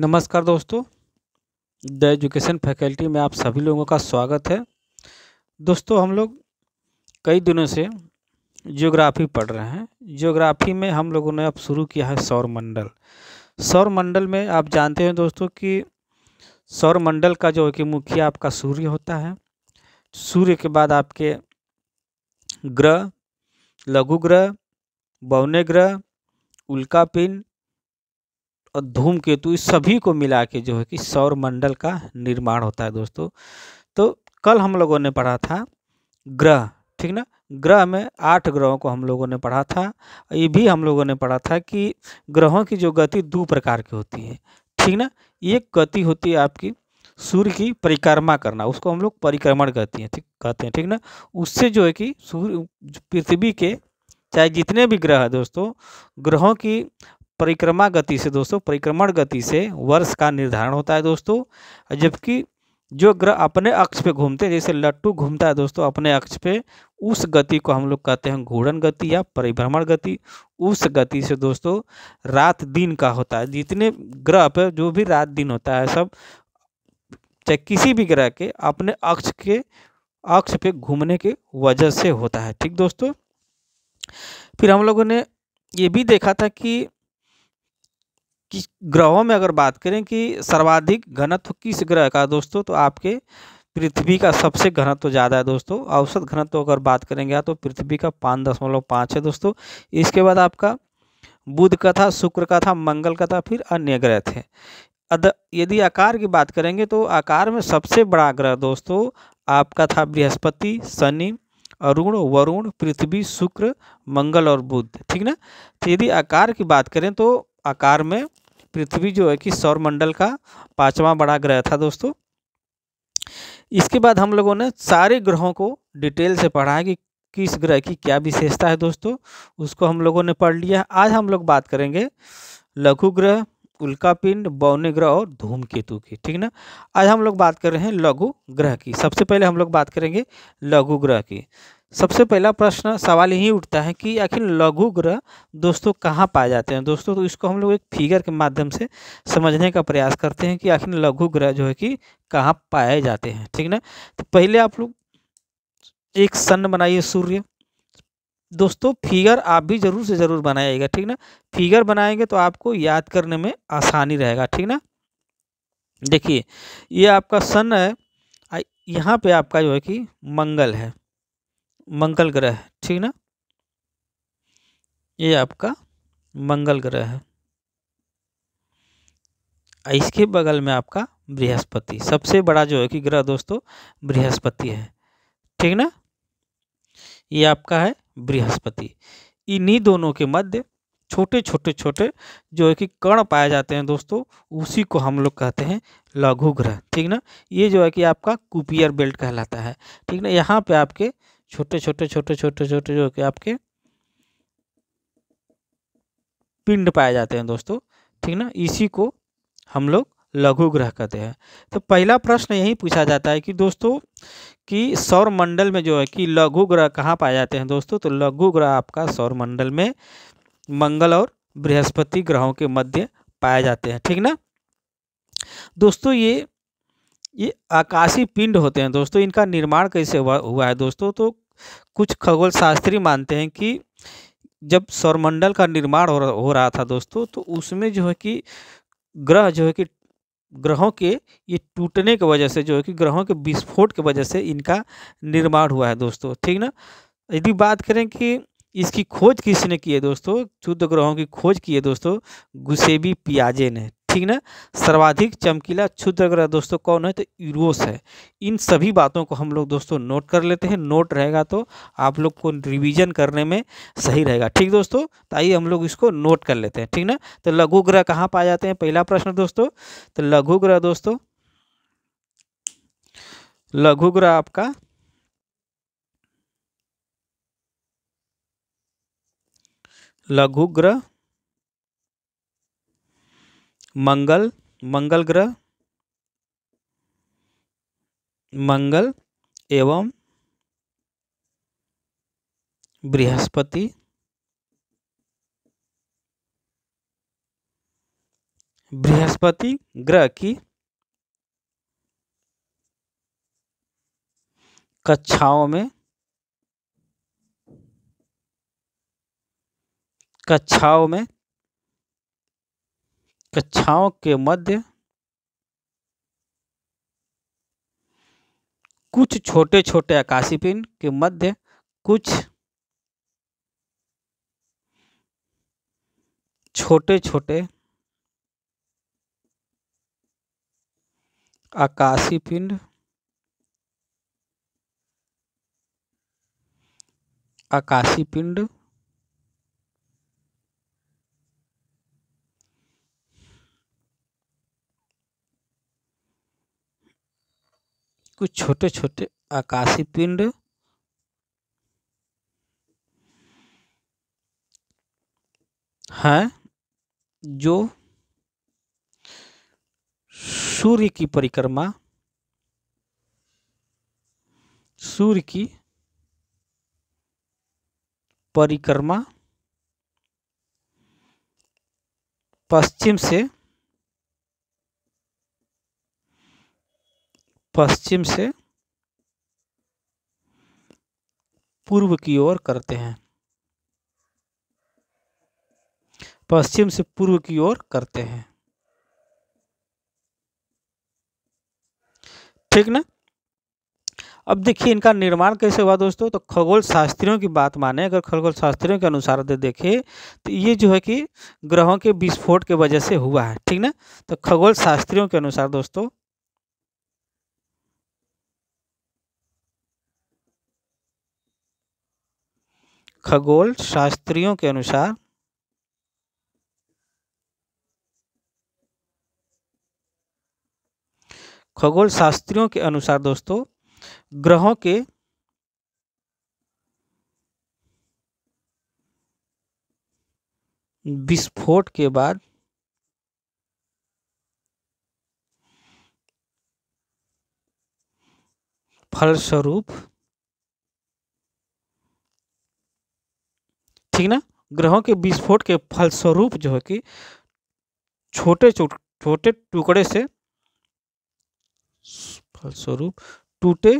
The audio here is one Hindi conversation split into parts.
नमस्कार दोस्तों द एजुकेशन फैकल्टी में आप सभी लोगों का स्वागत है दोस्तों हम लोग कई दिनों से जियोग्राफी पढ़ रहे हैं जियोग्राफी में हम लोगों ने अब शुरू किया है सौर सौर सौरमंडल में आप जानते हैं दोस्तों कि मंडल का जो है कि मुखिया आपका सूर्य होता है सूर्य के बाद आपके ग्रह लघु ग्रह बौने ग्रह उल्का पिंड और इस सभी को मिला के जो है कि सौर मंडल का निर्माण होता है दोस्तों तो कल हम लोगों ने पढ़ा था ग्रह ठीक ना ग्रह में आठ ग्रहों को हम लोगों ने पढ़ा था ये भी हम लोगों ने पढ़ा था कि ग्रहों की जो गति दो प्रकार की होती है ठीक ना एक गति होती है आपकी सूर्य की परिक्रमा करना उसको हम लोग परिक्रमण कहती हैं ठीक कहते हैं ठीक ना उससे जो है कि सूर्य पृथ्वी के चाहे जितने भी ग्रह है दोस्तों ग्रहों की परिक्रमा गति से दोस्तों परिक्रमण गति से वर्ष का निर्धारण होता है दोस्तों जबकि जो ग्रह अपने अक्ष पे घूमते हैं जैसे लट्टू घूमता है दोस्तों अपने अक्ष पे उस गति को हम लोग कहते हैं घूर्णन गति या परिभ्रमण गति उस गति से दोस्तों रात दिन का होता है जितने ग्रह पे जो भी रात दिन होता है सब चाहे किसी भी ग्रह के अपने अक्ष के अक्ष पे घूमने के वजह से होता है ठीक दोस्तों फिर हम लोगों ने ये भी देखा था कि कि ग्रहों में अगर बात करें कि सर्वाधिक घनत्व किस ग्रह का दोस्तों तो आपके पृथ्वी का सबसे घनत्व ज़्यादा है दोस्तों औसत घनत्व अगर बात करेंगे तो पृथ्वी का पाँच दशमलव पाँच है दोस्तों इसके बाद आपका बुध का था शुक्र का था मंगल का था फिर अन्य ग्रह थे अद यदि आकार की बात करेंगे तो आकार में सबसे बड़ा ग्रह दोस्तों आपका था बृहस्पति शनि अरुण वरुण पृथ्वी शुक्र मंगल और बुध ठीक ना तो यदि आकार की बात करें तो आकार में पृथ्वी जो है कि सौरमंडल का पाँचवा बड़ा ग्रह था दोस्तों इसके बाद हम लोगों ने सारे ग्रहों को डिटेल से पढ़ा है कि किस ग्रह की क्या विशेषता है दोस्तों उसको हम लोगों ने पढ़ लिया आज हम लोग बात करेंगे लघु ग्रह उल्का पिंड बौने ग्रह और धूमकेतु की ठीक ना आज हम लोग बात कर रहे हैं लघु ग्रह की सबसे पहले हम लोग बात करेंगे लघु ग्रह की सबसे पहला प्रश्न सवाल यही उठता है कि आखिर लघु ग्रह दोस्तों कहाँ पाए जाते हैं दोस्तों तो इसको हम लोग एक फिगर के माध्यम से समझने का प्रयास करते हैं कि आखिर लघु ग्रह जो है कि कहाँ पाए जाते हैं ठीक ना तो पहले आप लोग एक सन बनाइए सूर्य दोस्तों फिगर आप भी ज़रूर से ज़रूर बनाइएगा ठीक ना फिगर बनाएंगे तो आपको याद करने में आसानी रहेगा ठीक ना देखिए ये आपका सन है यहाँ पे आपका जो है कि मंगल है मंगल ग्रह है ठीक ना ये आपका मंगल ग्रह है इसके बगल में आपका बृहस्पति सबसे बड़ा जो है कि ग्रह दोस्तों बृहस्पति है ठीक ना ये आपका है बृहस्पति इन्हीं दोनों के मध्य छोटे छोटे छोटे जो है कि कण पाए जाते हैं दोस्तों उसी को हम लोग कहते हैं लघु ग्रह ठीक ना ये जो है कि आपका कुपियर बेल्ट कहलाता है ठीक ना यहाँ पे आपके छोटे छोटे छोटे छोटे छोटे जो कि आपके पिंड पाए जाते हैं दोस्तों ठीक ना इसी को हम लोग लघु ग्रह कहते हैं तो पहला प्रश्न यही पूछा जाता है कि दोस्तों कि सौर मंडल में जो है कि लघु ग्रह कहाँ पाए जाते हैं दोस्तों तो लघु ग्रह आपका सौर मंडल में मंगल और बृहस्पति ग्रहों के मध्य पाए जाते हैं ठीक ना दोस्तों ये ये आकाशीय पिंड होते हैं दोस्तों इनका निर्माण कैसे हुआ हुआ है दोस्तों तो कुछ खगोल शास्त्री मानते हैं कि जब सौरमंडल का निर्माण हो, हो रहा था दोस्तों तो उसमें जो है कि ग्रह जो है कि ग्रहों के ये टूटने की वजह से जो है कि ग्रहों के विस्फोट की वजह से इनका निर्माण हुआ है दोस्तों ठीक ना यदि बात करें कि इसकी खोज किसने की है दोस्तों शुद्ध ग्रहों की खोज की है दोस्तों गुसेबी पियाजे ने ठीक ना सर्वाधिक चमकीला क्षुद्र ग्रह दोस्तों कौन है तो यूरोस है इन सभी बातों को हम लोग दोस्तों नोट कर लेते हैं नोट रहेगा तो आप लोग को रिवीजन करने में सही रहेगा ठीक दोस्तों तो आइए हम लोग इसको नोट कर लेते हैं ठीक ना तो लघु ग्रह कहाँ पाए जाते हैं पहला प्रश्न दोस्तों तो लघु ग्रह दोस्तों लघु ग्रह आपका लघु ग्रह मंगल मंगल ग्रह मंगल एवं बृहस्पति बृहस्पति ग्रह की कक्षाओं में कक्षाओं में कक्षाओं के मध्य कुछ छोटे छोटे आकाशीय पिंड के मध्य कुछ छोटे छोटे आकाशीय पिंड आकाशीय पिंड कुछ छोटे छोटे आकाशीय पिंड हैं जो सूर्य की परिक्रमा सूर्य की परिक्रमा पश्चिम से पश्चिम से पूर्व की ओर करते हैं पश्चिम से पूर्व की ओर करते हैं ठीक ना अब देखिए इनका निर्माण कैसे हुआ दोस्तों तो खगोल शास्त्रियों की बात माने अगर खगोल शास्त्रियों के अनुसार दे देखें तो ये जो है कि ग्रहों के विस्फोट के वजह से हुआ है ठीक ना तो खगोल शास्त्रियों के अनुसार दोस्तों खगोल शास्त्रियों के अनुसार खगोल शास्त्रियों के अनुसार दोस्तों ग्रहों के विस्फोट के बाद फलस्वरूप ठीक ना ग्रहों के विस्फोट के फलस्वरूप जो है कि छोटे छोटे टुकड़े से फलस्वरूप टूटे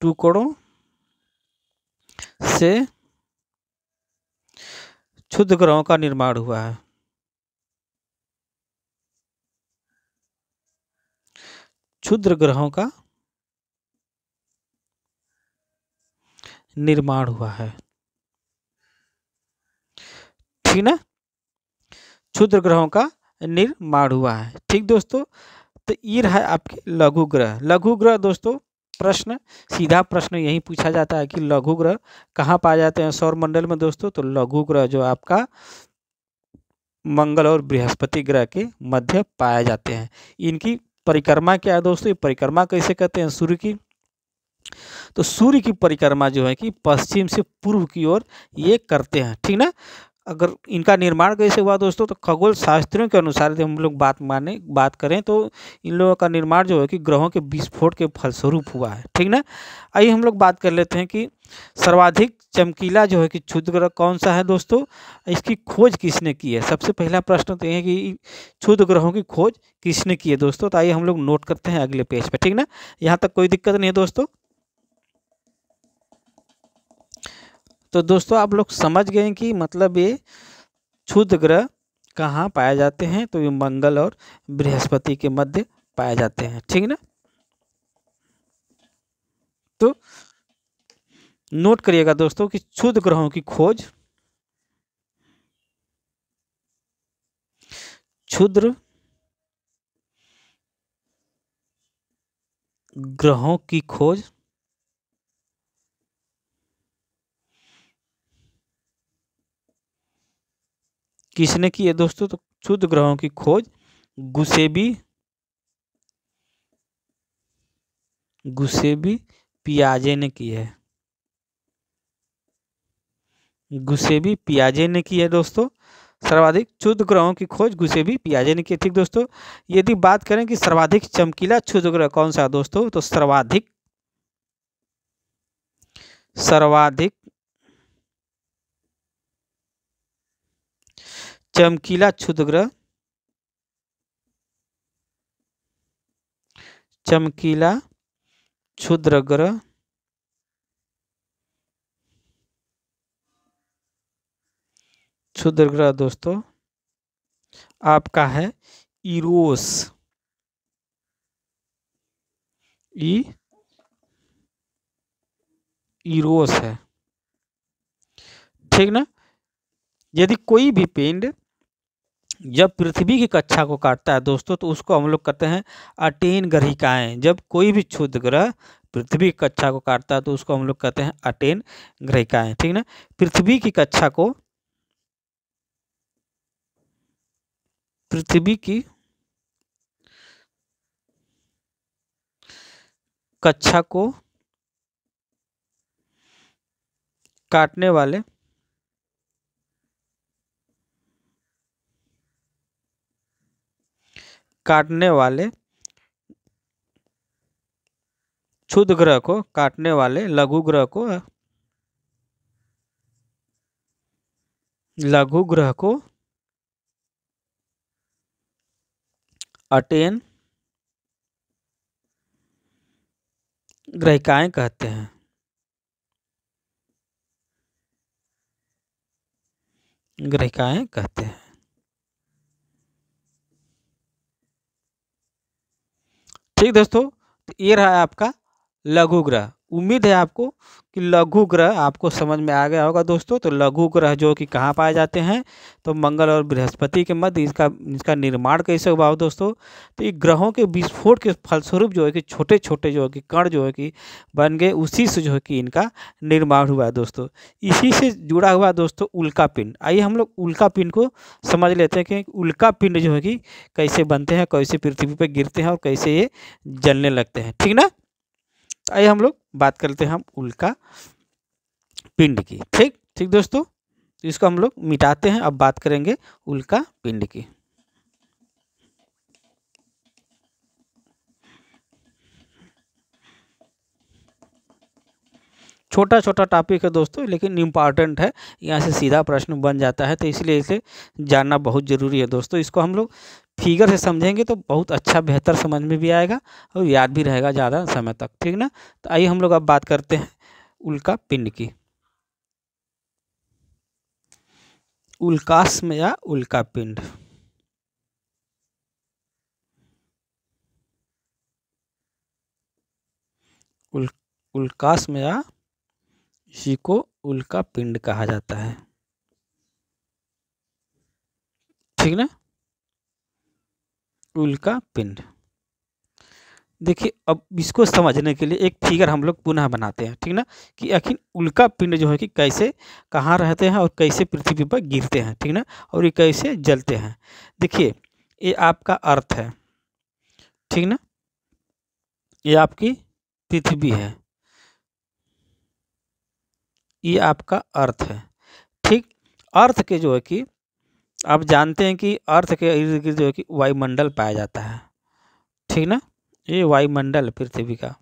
टुकड़ों से क्षुद्र ग्रहों का निर्माण हुआ है क्षुद्र ग्रहों का निर्माण हुआ है ठीक ना क्षुद्र ग्रहों का निर्माण हुआ है ठीक दोस्तों तो ये रहा आपके लघु ग्रह लघु ग्रह दोस्तों प्रश्न सीधा प्रश्न यही पूछा जाता है कि लघु ग्रह कहाँ पाए जाते हैं सौर मंडल में दोस्तों तो लघु ग्रह जो आपका मंगल और बृहस्पति ग्रह के मध्य पाए जाते हैं इनकी परिक्रमा क्या है दोस्तों ये परिक्रमा कैसे कहते हैं सूर्य की तो सूर्य की परिक्रमा जो है कि पश्चिम से पूर्व की ओर ये करते हैं ठीक ना अगर इनका निर्माण कैसे हुआ दोस्तों तो खगोल शास्त्रियों के अनुसार जब हम लोग बात माने बात करें तो इन लोगों का निर्माण जो है कि ग्रहों के विस्फोट के फलस्वरूप हुआ है ठीक ना आइए हम लोग बात कर लेते हैं कि सर्वाधिक चमकीला जो है कि क्षुद्र ग्रह कौन सा है दोस्तों इसकी खोज किसने की है सबसे पहला प्रश्न तो यह है कि क्षुद्र ग्रहों की खोज किसने की है दोस्तों तो आइए हम लोग नोट करते हैं अगले पेज पर ठीक ना यहाँ तक कोई दिक्कत नहीं है दोस्तों तो दोस्तों आप लोग समझ गए कि मतलब ये क्षुद्र ग्रह कहाँ पाए जाते हैं तो ये मंगल और बृहस्पति के मध्य पाए जाते हैं ठीक ना तो नोट करिएगा दोस्तों कि क्षुद्र ग्रहों की खोज क्षुद्र ग्रहों की खोज किसने की है दोस्तों तो क्षुद्ध ग्रहों की खोज गुसेबी गुसेबी पियाजे ने की है गुसेबी पियाजे ने की है दोस्तों सर्वाधिक क्षुद्ध ग्रहों की खोज गुसेबी पियाजे ने की ठीक दोस्तों यदि बात करें कि सर्वाधिक चमकीला क्षुद्ध ग्रह कौन सा दोस्तों तो सर्वाधिक सर्वाधिक चमकीला क्षुद्रग्रह चमकीला क्षुद्र ग्रह क्षुद्र ग्रह दोस्तों आपका है इरोस ई इरोस है ठीक ना यदि कोई भी पिंड जब पृथ्वी की कक्षा को काटता है दोस्तों तो उसको हम लोग कहते हैं अटेन ग्रहिकाएँ जब कोई भी क्षुद्र ग्रह पृथ्वी की कक्षा को काटता है तो उसको हम लोग कहते हैं अटेन ग्रहिकाएँ ठीक ना पृथ्वी की कक्षा को पृथ्वी की कक्षा को काटने वाले काटने वाले क्षुद्र ग्रह को काटने वाले लघु ग्रह को लघु ग्रह को अटेन ग्रहिकाएं कहते हैं ग्रहिकाएं कहते हैं ठीक दोस्तों तो ये रहा आपका लघु ग्रह उम्मीद है आपको कि लघु ग्रह आपको समझ में आ गया होगा दोस्तों तो लघु ग्रह जो कि कहाँ पाए जाते हैं तो मंगल और बृहस्पति के मध्य इसका इसका निर्माण कैसे हुआ हो दोस्तों तो ये ग्रहों के विस्फोट के फलस्वरूप जो है कि छोटे छोटे जो है कि कण जो है कि बन गए उसी से जो है कि इनका निर्माण हुआ है दोस्तों इसी से जुड़ा हुआ दोस्तों उल्का पिंड आइए हम लोग उल्का पिंड को समझ लेते हैं कि उल्का पिंड जो है कि कैसे बनते हैं कैसे पृथ्वी पर गिरते हैं और कैसे ये जलने लगते हैं ठीक ना आइए हम लोग बात करते हैं हम उल्का पिंड की ठीक ठीक दोस्तों इसको हम लोग मिटाते हैं अब बात करेंगे उल्का पिंड की छोटा छोटा टॉपिक है दोस्तों लेकिन इम्पॉर्टेंट है यहाँ से सीधा प्रश्न बन जाता है तो इसलिए इसे जानना बहुत ज़रूरी है दोस्तों इसको हम लोग फिगर से समझेंगे तो बहुत अच्छा बेहतर समझ में भी आएगा और याद भी रहेगा ज़्यादा समय तक ठीक ना तो आइए हम लोग अब बात करते हैं उल्का पिंड की उल्कास्म या उल्का पिंड उल उल्कास्म या इसी को उल्का पिंड कहा जाता है ठीक ना उल्का का पिंड देखिए अब इसको समझने के लिए एक फिगर हम लोग पुनः बनाते हैं ठीक ना कि आखिर उल्का पिंड जो है कि कैसे कहाँ रहते हैं और कैसे पृथ्वी पर गिरते हैं ठीक ना और ये कैसे जलते हैं देखिए ये आपका अर्थ है ठीक ना ये आपकी पृथ्वी है ये आपका अर्थ है ठीक अर्थ के जो है कि आप जानते हैं कि अर्थ के इर्द गिर्द जो है कि वायुमंडल पाया जाता है ठीक ना ये वायुमंडल पृथ्वी का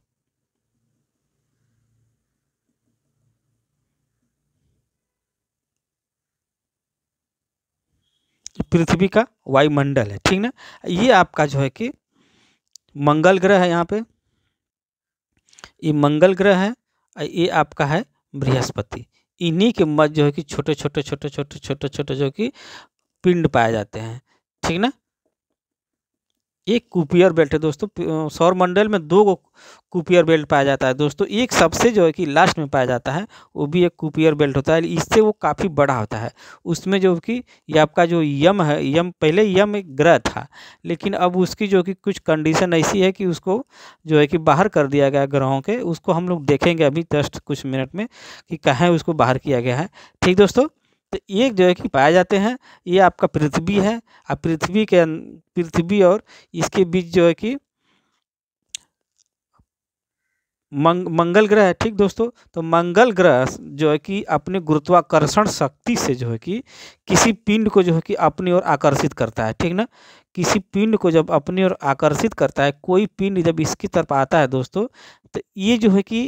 पृथ्वी का वायुमंडल है ठीक ना ये आपका जो है कि मंगल ग्रह है यहाँ पे ये मंगल ग्रह है ये आपका है बृहस्पति इन्हीं के मध्य जो है कि छोटे छोटे छोटे छोटे छोटे छोटे जो कि पिंड पाए जाते हैं ठीक ना ये कुपियर बेल्ट है दोस्तों सौर मंडल में दो कुपियर बेल्ट पाया जाता है दोस्तों एक सबसे जो है कि लास्ट में पाया जाता है वो भी एक कुपियर बेल्ट होता है इससे वो काफ़ी बड़ा होता है उसमें जो कि ये आपका जो यम है यम पहले यम एक ग्रह था लेकिन अब उसकी जो कि कुछ कंडीशन ऐसी है कि उसको जो है कि बाहर कर दिया गया ग्रहों के उसको हम लोग देखेंगे अभी जस्ट कुछ मिनट में कि कहाँ उसको बाहर किया गया है ठीक दोस्तों तो ये जो है कि पाए जाते हैं ये आपका पृथ्वी है और पृथ्वी के पृथ्वी और इसके बीच जो है कि मंग, मंगल ग्रह है ठीक दोस्तों तो मंगल ग्रह जो है कि अपने गुरुत्वाकर्षण शक्ति से जो है कि किसी पिंड को जो है कि अपनी ओर आकर्षित करता है ठीक ना किसी पिंड को जब अपनी ओर आकर्षित करता है कोई पिंड जब इसकी तरफ आता है दोस्तों तो ये जो है कि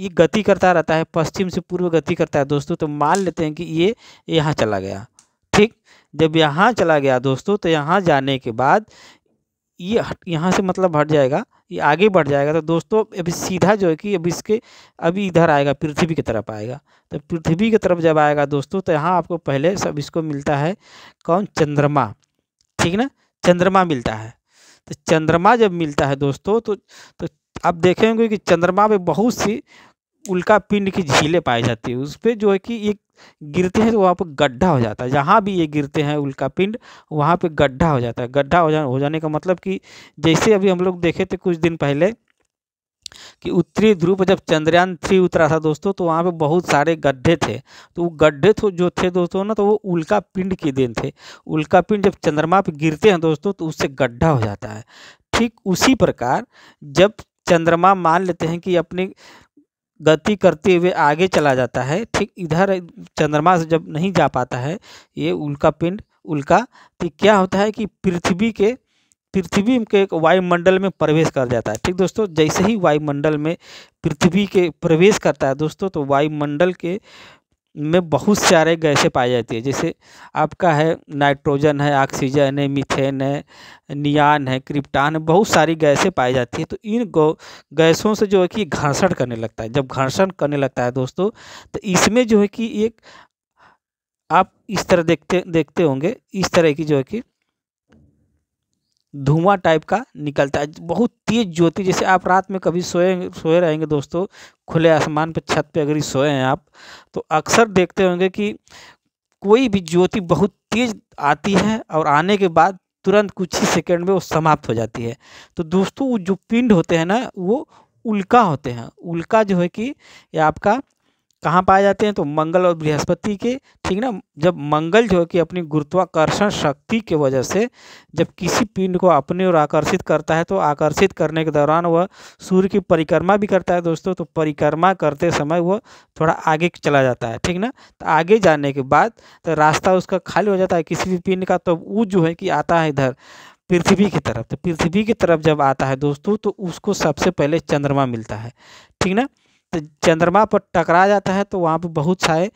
ये गति करता रहता है पश्चिम से पूर्व गति करता है दोस्तों तो मान लेते हैं कि ये यहाँ चला गया ठीक जब यहाँ चला गया दोस्तों तो यहाँ जाने के बाद ये यह यहाँ से मतलब हट जाएगा ये आगे बढ़ जाएगा तो दोस्तों अभी सीधा जो है कि अभी इसके अभी इधर आएगा पृथ्वी की तरफ आएगा तो पृथ्वी की तरफ जब आएगा दोस्तों तो यहाँ आपको पहले सब इसको मिलता है कौन चंद्रमा ठीक ना चंद्रमा मिलता है तो चंद्रमा जब मिलता है दोस्तों तो तो आप देखेंगे कि चंद्रमा पे बहुत सी उल्का पिंड की झीलें पाई जाती है उस पर जो है कि ये गिरते हैं तो वहाँ पर गड्ढा हो जाता है जहाँ भी ये गिरते हैं उल्का पिंड वहाँ पर गड्ढा हो जाता है गड्ढा हो जा हो जाने का मतलब कि जैसे अभी हम लोग देखे थे कुछ दिन पहले कि उत्तरी ध्रुव पर जब चंद्रयान थ्री उतरा था दोस्तों तो वहाँ पे बहुत सारे गड्ढे थे तो वो गड्ढे तो जो थे दोस्तों ना तो वो उल्का पिंड के दिन थे उल्का पिंड जब चंद्रमा पे गिरते हैं दोस्तों तो उससे गड्ढा हो जाता है ठीक उसी प्रकार जब चंद्रमा मान लेते हैं कि अपने गति करते हुए आगे चला जाता है ठीक इधर चंद्रमा से जब नहीं जा पाता है ये उल्का पिंड उल्का तो क्या होता है कि पृथ्वी के पृथ्वी के वायुमंडल में प्रवेश कर जाता है ठीक दोस्तों जैसे ही वायुमंडल में पृथ्वी के प्रवेश करता है दोस्तों तो वायुमंडल के में बहुत सारे गैसें पाई जाती है जैसे आपका है नाइट्रोजन है ऑक्सीजन है मीथेन है नियान है क्रिप्टान है बहुत सारी गैसें पाई जाती है तो इन गैसों से जो है कि घर्षण करने लगता है जब घर्षण करने लगता है दोस्तों तो इसमें जो है कि एक आप इस तरह देखते देखते होंगे इस तरह की जो है कि धुआं टाइप का निकलता है बहुत तेज़ ज्योति जैसे आप रात में कभी सोए सोए रहेंगे दोस्तों खुले आसमान पर छत पे अगर ही सोए हैं आप तो अक्सर देखते होंगे कि कोई भी ज्योति बहुत तेज़ आती है और आने के बाद तुरंत कुछ ही सेकेंड में वो समाप्त हो जाती है तो दोस्तों वो जो पिंड होते हैं ना वो उल्का होते हैं उल्का जो है कि ये आपका कहाँ पाए जाते हैं तो मंगल और बृहस्पति के ठीक ना जब मंगल जो है कि अपनी गुरुत्वाकर्षण शक्ति के वजह से जब किसी पिंड को अपने ओर आकर्षित करता है तो आकर्षित करने के दौरान वह सूर्य की परिक्रमा भी करता है दोस्तों तो परिक्रमा करते समय वह थोड़ा आगे चला जाता है ठीक ना तो आगे जाने के बाद तो रास्ता उसका खाली हो जाता है किसी भी पिंड का तो वो जो है कि आता है इधर पृथ्वी की तरफ तो पृथ्वी की तरफ जब आता है दोस्तों तो उसको सबसे पहले चंद्रमा मिलता है ठीक ना चंद्रमा पर टकरा जाता है तो वहाँ पर बहुत सारे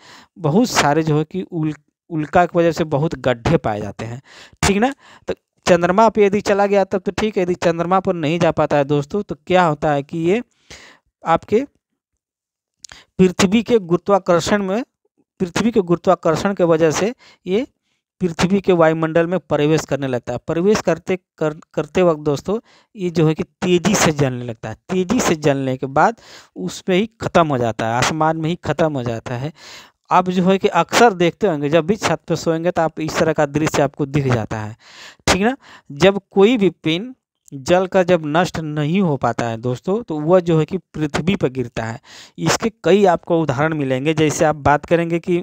बहुत सारे जो है कि उल उल्का की वजह से बहुत गड्ढे पाए जाते हैं ठीक ना तो चंद्रमा पर यदि चला गया तब तो ठीक है यदि चंद्रमा पर नहीं जा पाता है दोस्तों तो क्या होता है कि ये आपके पृथ्वी के गुरुत्वाकर्षण में पृथ्वी के गुरुत्वाकर्षण के वजह से ये पृथ्वी के वायुमंडल में प्रवेश करने लगता है प्रवेश करते कर, करते वक्त दोस्तों ये जो है कि तेज़ी से जलने लगता है तेज़ी से जलने के बाद उसमें ही ख़त्म हो जाता है आसमान में ही ख़त्म हो जाता है आप जो है कि अक्सर देखते होंगे जब भी छत पर सोएंगे तो आप इस तरह का दृश्य आपको दिख जाता है ठीक ना जब कोई भी पिन जल का जब नष्ट नहीं हो पाता है दोस्तों तो वह जो है कि पृथ्वी पर गिरता है इसके कई आपको उदाहरण मिलेंगे जैसे आप बात करेंगे कि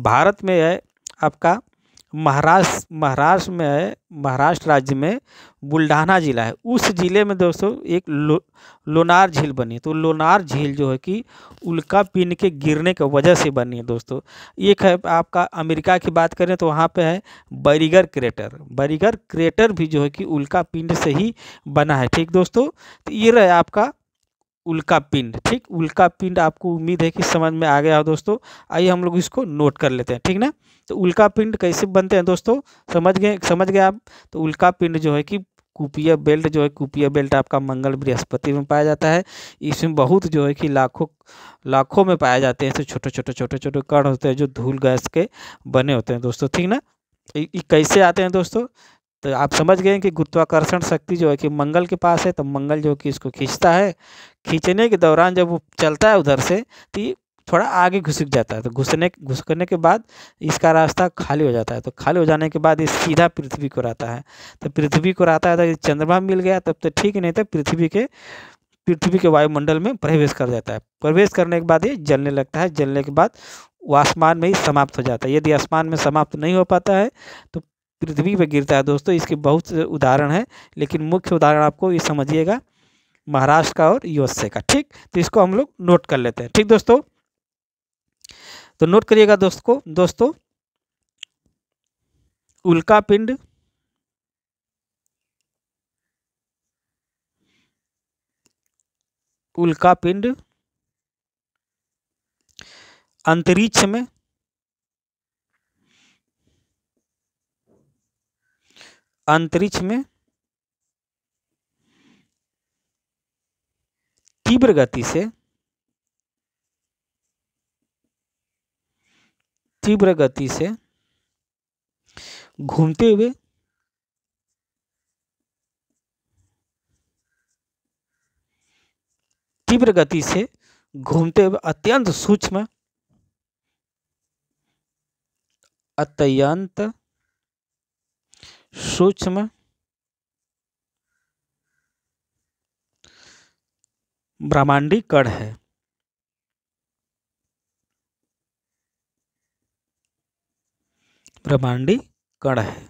भारत में है आपका महाराष्ट्र महाराष्ट्र में है महाराष्ट्र राज्य में बुल्ढाना ज़िला है उस ज़िले में दोस्तों एक लो, लोनार झील बनी है तो लोनार झील जो है कि उल्का पिन के गिरने की वजह से बनी है दोस्तों एक है आपका अमेरिका की बात करें तो वहाँ पे है बरीगर क्रेटर बरीगर क्रेटर भी जो है कि उल्का पिंड से ही बना है ठीक दोस्तों तो ये रहे आपका उल्का पिंड ठीक उल्का पिंड आपको उम्मीद है कि समझ में आ गया हो दोस्तों आइए हम लोग इसको नोट कर लेते हैं ठीक ना तो उल्का पिंड कैसे बनते हैं दोस्तों समझ गए समझ गए आप तो उल्का पिंड जो है कि कुपिया बेल्ट जो है कुपिया बेल्ट आपका मंगल बृहस्पति में पाया जाता है इसमें बहुत जो है कि लाखों लाखों में पाए जाते हैं तो छोटे छोटे छोटे छोटे कण होते हैं जो धूल गैस के बने होते हैं दोस्तों ठीक ना ये कैसे आते हैं दोस्तों तो आप समझ गए कि गुरुत्वाकर्षण शक्ति जो है कि मंगल के पास है तो मंगल जो कि इसको खींचता है खींचने के दौरान जब वो चलता है उधर से तो थोड़ा आगे घुसक जाता है तो घुसने घुसकने के बाद इसका रास्ता खाली हो जाता है तो खाली हो जाने के बाद ये सीधा पृथ्वी को रहता है तो पृथ्वी को रहता है तो चंद्रमा मिल गया तब तो ठीक नहीं था तो पृथ्वी के पृथ्वी के वायुमंडल में प्रवेश कर जाता है प्रवेश करने के बाद ये जलने लगता है जलने के बाद वो आसमान में ही समाप्त हो जाता है यदि आसमान में समाप्त नहीं हो पाता है तो पृथ्वी पर गिरता है दोस्तों इसके बहुत उदाहरण है लेकिन मुख्य उदाहरण आपको ये समझिएगा महाराष्ट्र का और यूएसए का ठीक तो इसको हम लोग नोट कर लेते हैं ठीक दोस्तों तो नोट करिएगा दोस्त को दोस्तों उल्का पिंड उल्का पिंड अंतरिक्ष में अंतरिक्ष में तीव्र गति से तीव्र गति से घूमते हुए तीव्र गति से घूमते हुए अत्यंत सूक्ष्म अत्यंत सूक्ष्म ब्रह्मांडी कण है ब्रह्मांडी कण है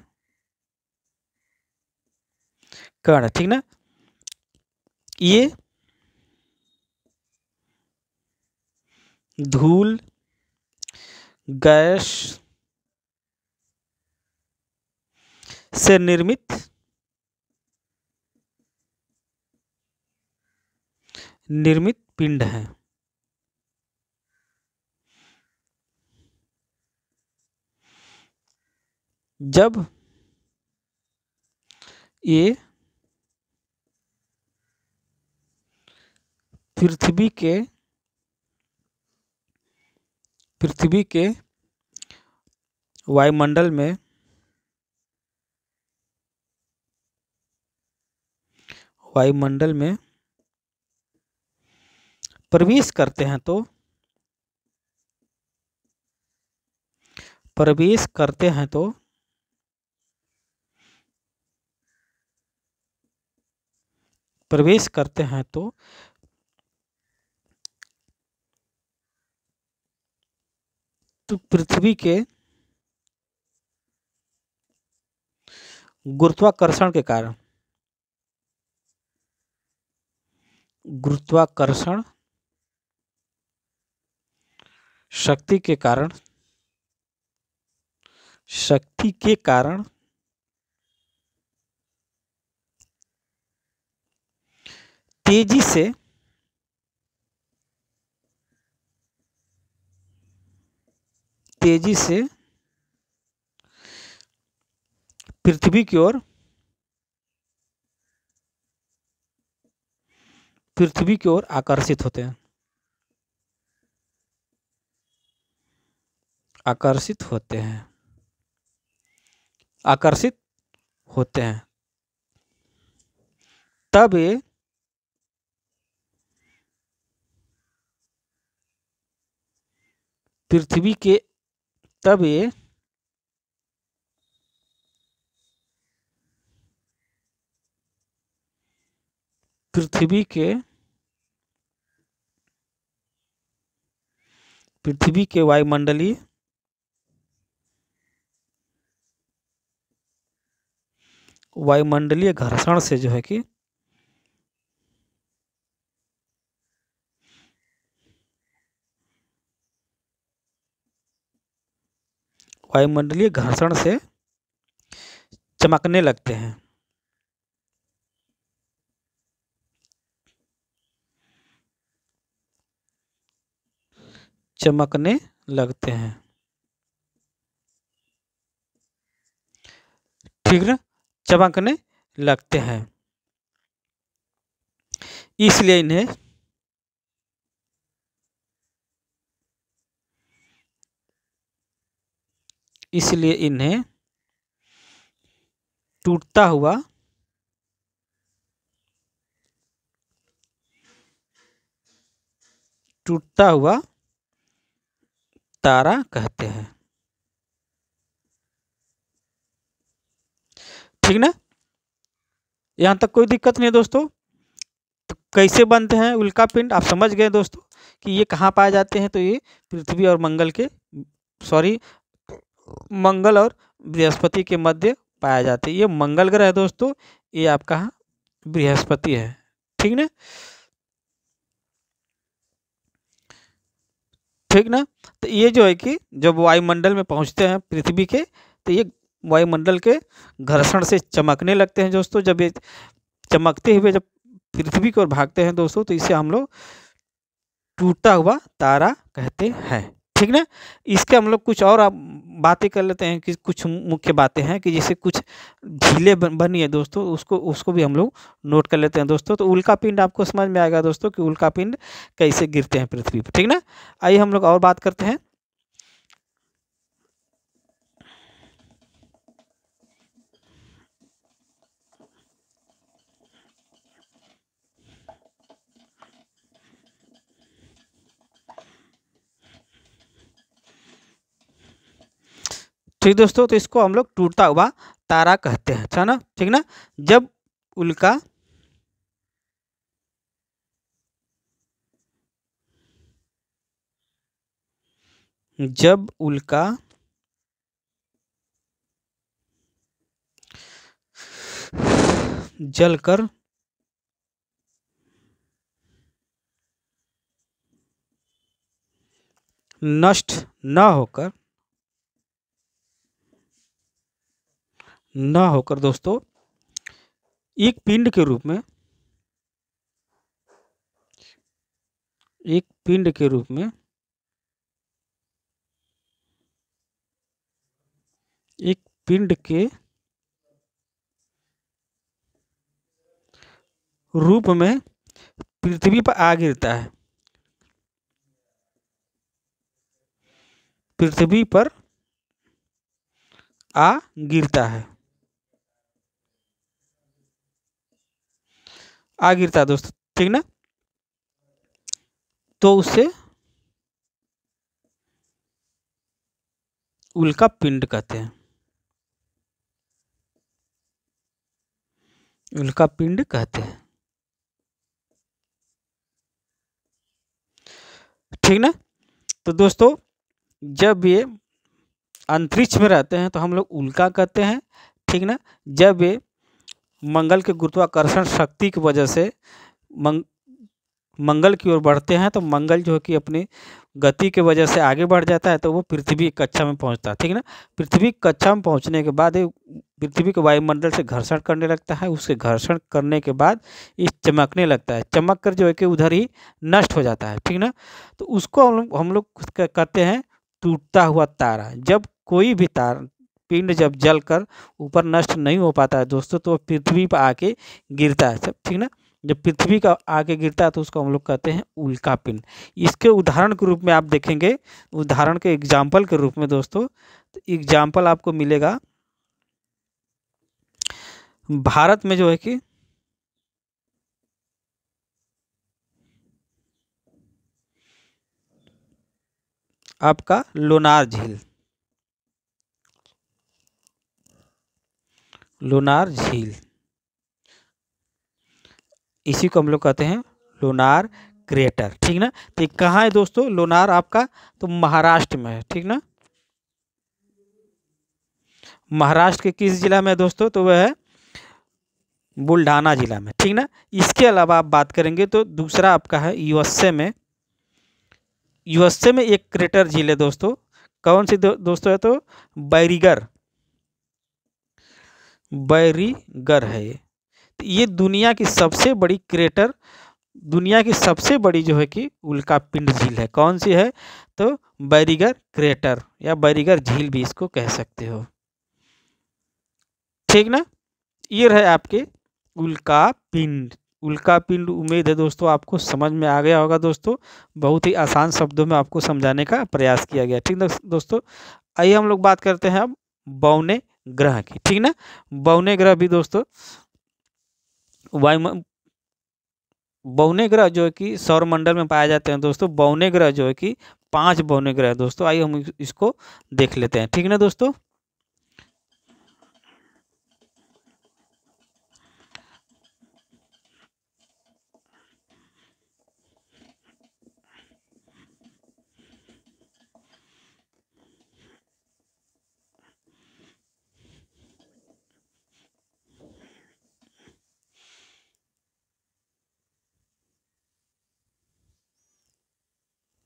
कण ठीक ना ये धूल गैस से निर्मित निर्मित पिंड है जब ये पृथ्वी के पृथ्वी के वायुमंडल में वायुमंडल में प्रवेश करते हैं तो प्रवेश करते हैं तो प्रवेश करते हैं तो तो पृथ्वी के गुरुत्वाकर्षण के कारण गुरुत्वाकर्षण शक्ति के कारण शक्ति के कारण तेजी से तेजी से पृथ्वी की ओर पृथ्वी की ओर आकर्षित होते हैं आकर्षित होते हैं आकर्षित होते हैं तब ये पृथ्वी के तब ये पृथ्वी के पृथ्वी के वायुमंडलीय वायुमंडलीय घर्षण से जो है कि वायुमंडलीय घर्षण से चमकने लगते हैं चमकने लगते हैं ठीक है चमकने लगते हैं इसलिए इन्हें इसलिए इन्हें टूटता हुआ टूटता हुआ तारा कहते हैं ठीक ना यहां तक कोई दिक्कत नहीं है दोस्तों तो कैसे बनते हैं उल्का पिंड आप समझ गए दोस्तों कि ये कहाँ पाए जाते हैं तो ये पृथ्वी और मंगल के सॉरी मंगल और बृहस्पति के मध्य पाया जाते हैं ये मंगल ग्रह है दोस्तों ये आपका बृहस्पति है ठीक ना ठीक ना तो ये जो है कि जब वायुमंडल में पहुंचते हैं पृथ्वी के तो ये वायुमंडल के घर्षण से चमकने लगते हैं दोस्तों जब ये चमकते हुए जब पृथ्वी की ओर भागते हैं दोस्तों तो इसे हम लोग टूटा हुआ तारा कहते हैं ठीक ना इसके हम लोग कुछ और आप बातें कर लेते हैं कि कुछ मुख्य बातें हैं कि जैसे कुछ झीलें बनी है दोस्तों उसको उसको भी हम लोग नोट कर लेते हैं दोस्तों तो उल्का पिंड आपको समझ में आएगा दोस्तों कि उल्का पिंड कैसे गिरते हैं पृथ्वी पर ठीक ना आइए हम लोग और बात करते हैं ठीक तो दोस्तों तो इसको हम लोग टूटता हुआ तारा कहते हैं अच्छा ना ठीक ना जब उल्का जब उल्का जलकर नष्ट न होकर ना होकर दोस्तों एक पिंड के रूप में एक पिंड के रूप में एक पिंड के रूप में पृथ्वी पर आ गिरता है पृथ्वी पर आ गिरता है आ गिरता दोस्तों ठीक ना तो उसे उल्का पिंड कहते हैं उल्का पिंड कहते हैं ठीक ना तो दोस्तों जब ये अंतरिक्ष में रहते हैं तो हम लोग उल्का कहते हैं ठीक ना जब ये मंगल के गुरुत्वाकर्षण शक्ति की वजह से मंग मंगल की ओर बढ़ते हैं तो मंगल जो है कि अपनी गति के वजह से आगे बढ़ जाता है तो वो पृथ्वी की कक्षा में पहुंचता है ठीक है ना पृथ्वी की कक्षा में पहुंचने के बाद पृथ्वी के वायुमंडल से घर्षण करने लगता है उसके घर्षण करने के बाद इस चमकने लगता है चमक कर जो है कि उधर ही नष्ट हो जाता है ठीक ना तो उसको हम लोग हम लोग कहते हैं टूटता हुआ तारा जब कोई भी तार पिंड जब जल कर ऊपर नष्ट नहीं हो पाता है दोस्तों तो पृथ्वी पर आके गिरता है सब ठीक ना जब पृथ्वी का आके गिरता है तो उसको हम लोग कहते हैं उल्का पिंड इसके उदाहरण के रूप में आप देखेंगे उदाहरण के एग्जाम्पल के रूप में दोस्तों तो एग्जाम्पल आपको मिलेगा भारत में जो है कि आपका लोनार झील लोनार झील इसी को हम लोग कहते हैं लोनार क्रेटर ठीक ना तो कहाँ है दोस्तों लोनार आपका तो महाराष्ट्र में है ठीक ना महाराष्ट्र के किस जिला में दोस्तों तो वह है बुल्ढाना जिला में ठीक ना इसके अलावा आप बात करेंगे तो दूसरा आपका है यूएसए में यूएसए में एक क्रेटर झील है दोस्तों कौन सी दो, दोस्तों है तो बैरिगर बैरीगर है तो ये दुनिया की सबसे बड़ी क्रेटर दुनिया की सबसे बड़ी जो है कि उल्का पिंड झील है कौन सी है तो बैरीगर क्रेटर या बैरीगर झील भी इसको कह सकते हो ठीक ना ये रहे आपके उल्का पिंड उल्का पिंड उम्मीद है दोस्तों आपको समझ में आ गया होगा दोस्तों बहुत ही आसान शब्दों में आपको समझाने का प्रयास किया गया ठीक ना दोस्तों आइए हम लोग बात करते हैं अब बौने ग्रह की ठीक ना बौने ग्रह भी दोस्तों वायुमंडल बौने ग्रह जो है कि सौरमंडल में पाए जाते हैं दोस्तों बौने ग्रह जो है कि पांच बौने ग्रह दोस्तों आइए हम इसको देख लेते हैं ठीक ना दोस्तों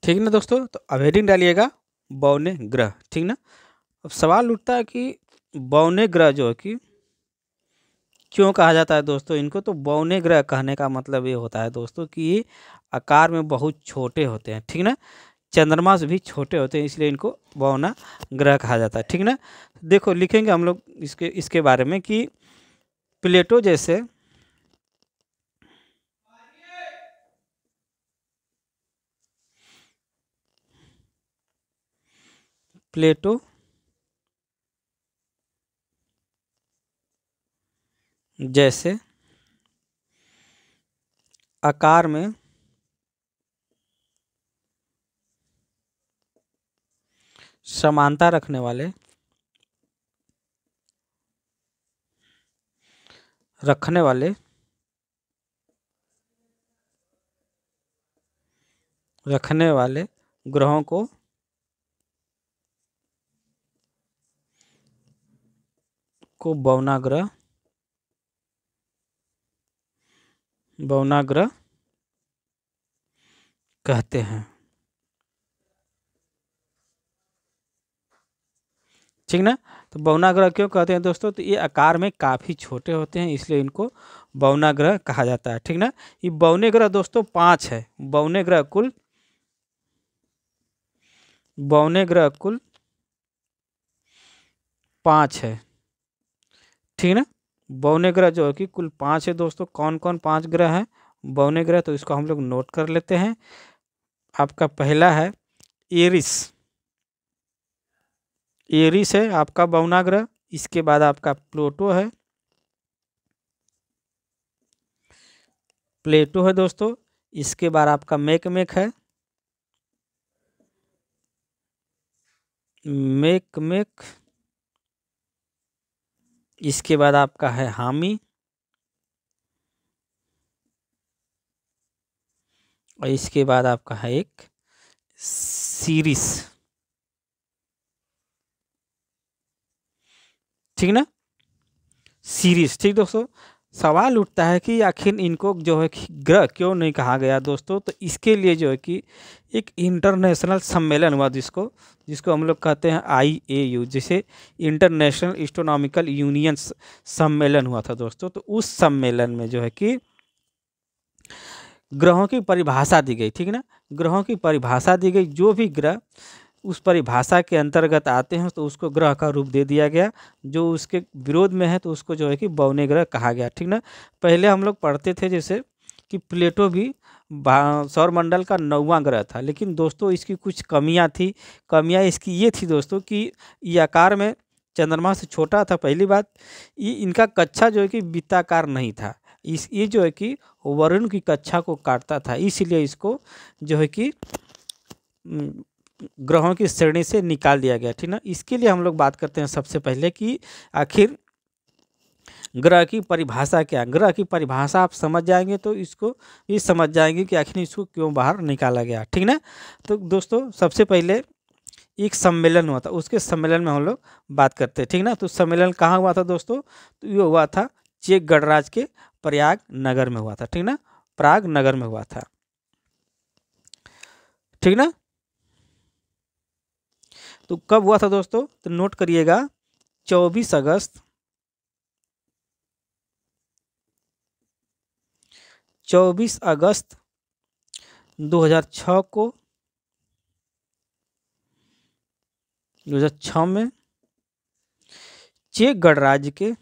ठीक ना दोस्तों तो अब हेडिंग डालिएगा बौने ग्रह ठीक ना अब सवाल उठता है कि बौने ग्रह जो है कि क्यों कहा जाता है दोस्तों इनको तो बौने ग्रह कहने का मतलब ये होता है दोस्तों कि ये आकार में बहुत छोटे होते हैं ठीक ना चंद्रमा से भी छोटे होते हैं इसलिए इनको बौना ग्रह कहा जाता है ठीक ना देखो लिखेंगे हम लोग इसके इसके बारे में कि प्लेटो जैसे प्लेटो जैसे आकार में समानता रखने वाले रखने वाले रखने वाले ग्रहों को को भवनाग्रह भवनाग्रह कहते हैं ठीक ना तो बौनाग्रह क्यों कहते हैं दोस्तों तो ये आकार में काफ़ी छोटे होते हैं इसलिए इनको बौनाग्रह कहा जाता है ठीक ना ये बवने ग्रह दोस्तों पांच है बवने ग्रह कुल बवने ग्रह कुल पांच है ठीक है ना बौने ग्रह जो है कि कुल पांच है दोस्तों कौन कौन पांच ग्रह हैं बौने ग्रह तो इसको हम लोग नोट कर लेते हैं आपका पहला है एरिस एरिस है आपका बौना ग्रह इसके बाद आपका प्लूटो है प्लेटो है दोस्तों इसके बाद आपका मेक मेक है मेक मेक इसके बाद आपका है हामी और इसके बाद आपका है एक सीरीज ठीक ना सीरीज ठीक दोस्तों सवाल उठता है कि आखिर इनको जो है कि ग्रह क्यों नहीं कहा गया दोस्तों तो इसके लिए जो है कि एक इंटरनेशनल सम्मेलन हुआ जिसको जिसको हम लोग कहते हैं आई ए यू जिसे इंटरनेशनल इस्टोनॉमिकल यूनियन सम्मेलन हुआ था दोस्तों तो उस सम्मेलन में जो है कि ग्रहों की परिभाषा दी गई ठीक है ना ग्रहों की परिभाषा दी गई जो भी ग्रह उस परिभाषा के अंतर्गत आते हैं तो उसको ग्रह का रूप दे दिया गया जो उसके विरोध में है तो उसको जो है कि बौने ग्रह कहा गया ठीक ना पहले हम लोग पढ़ते थे जैसे कि प्लेटो भी सौरमंडल का नौवां ग्रह था लेकिन दोस्तों इसकी कुछ कमियां थी कमियां इसकी ये थी दोस्तों कि ये आकार में चंद्रमा से छोटा था पहली बात ये इनका कक्षा जो है कि वित्ताकार नहीं था इस ये जो है कि वरुण की कक्षा को काटता था इसलिए इसको जो है कि ग्रहों की श्रेणी से निकाल दिया गया ठीक ना इसके लिए हम लोग बात करते हैं सबसे पहले कि आखिर ग्रह की परिभाषा क्या ग्रह की परिभाषा आप समझ जाएंगे तो इसको ये समझ जाएंगे कि आखिर इसको क्यों बाहर निकाला गया ठीक ना तो दोस्तों सबसे पहले एक सम्मेलन हुआ था उसके सम्मेलन में हम लोग बात करते हैं ठीक ना तो सम्मेलन कहाँ हुआ था दोस्तों तो ये हुआ था चेक गणराज के प्रयाग नगर में हुआ था ठीक ना प्राग नगर में हुआ था ठीक ना तो कब हुआ था दोस्तों तो नोट करिएगा चौबीस अगस्त चौबीस अगस्त 2006 को 2006 में चेक गणराज्य के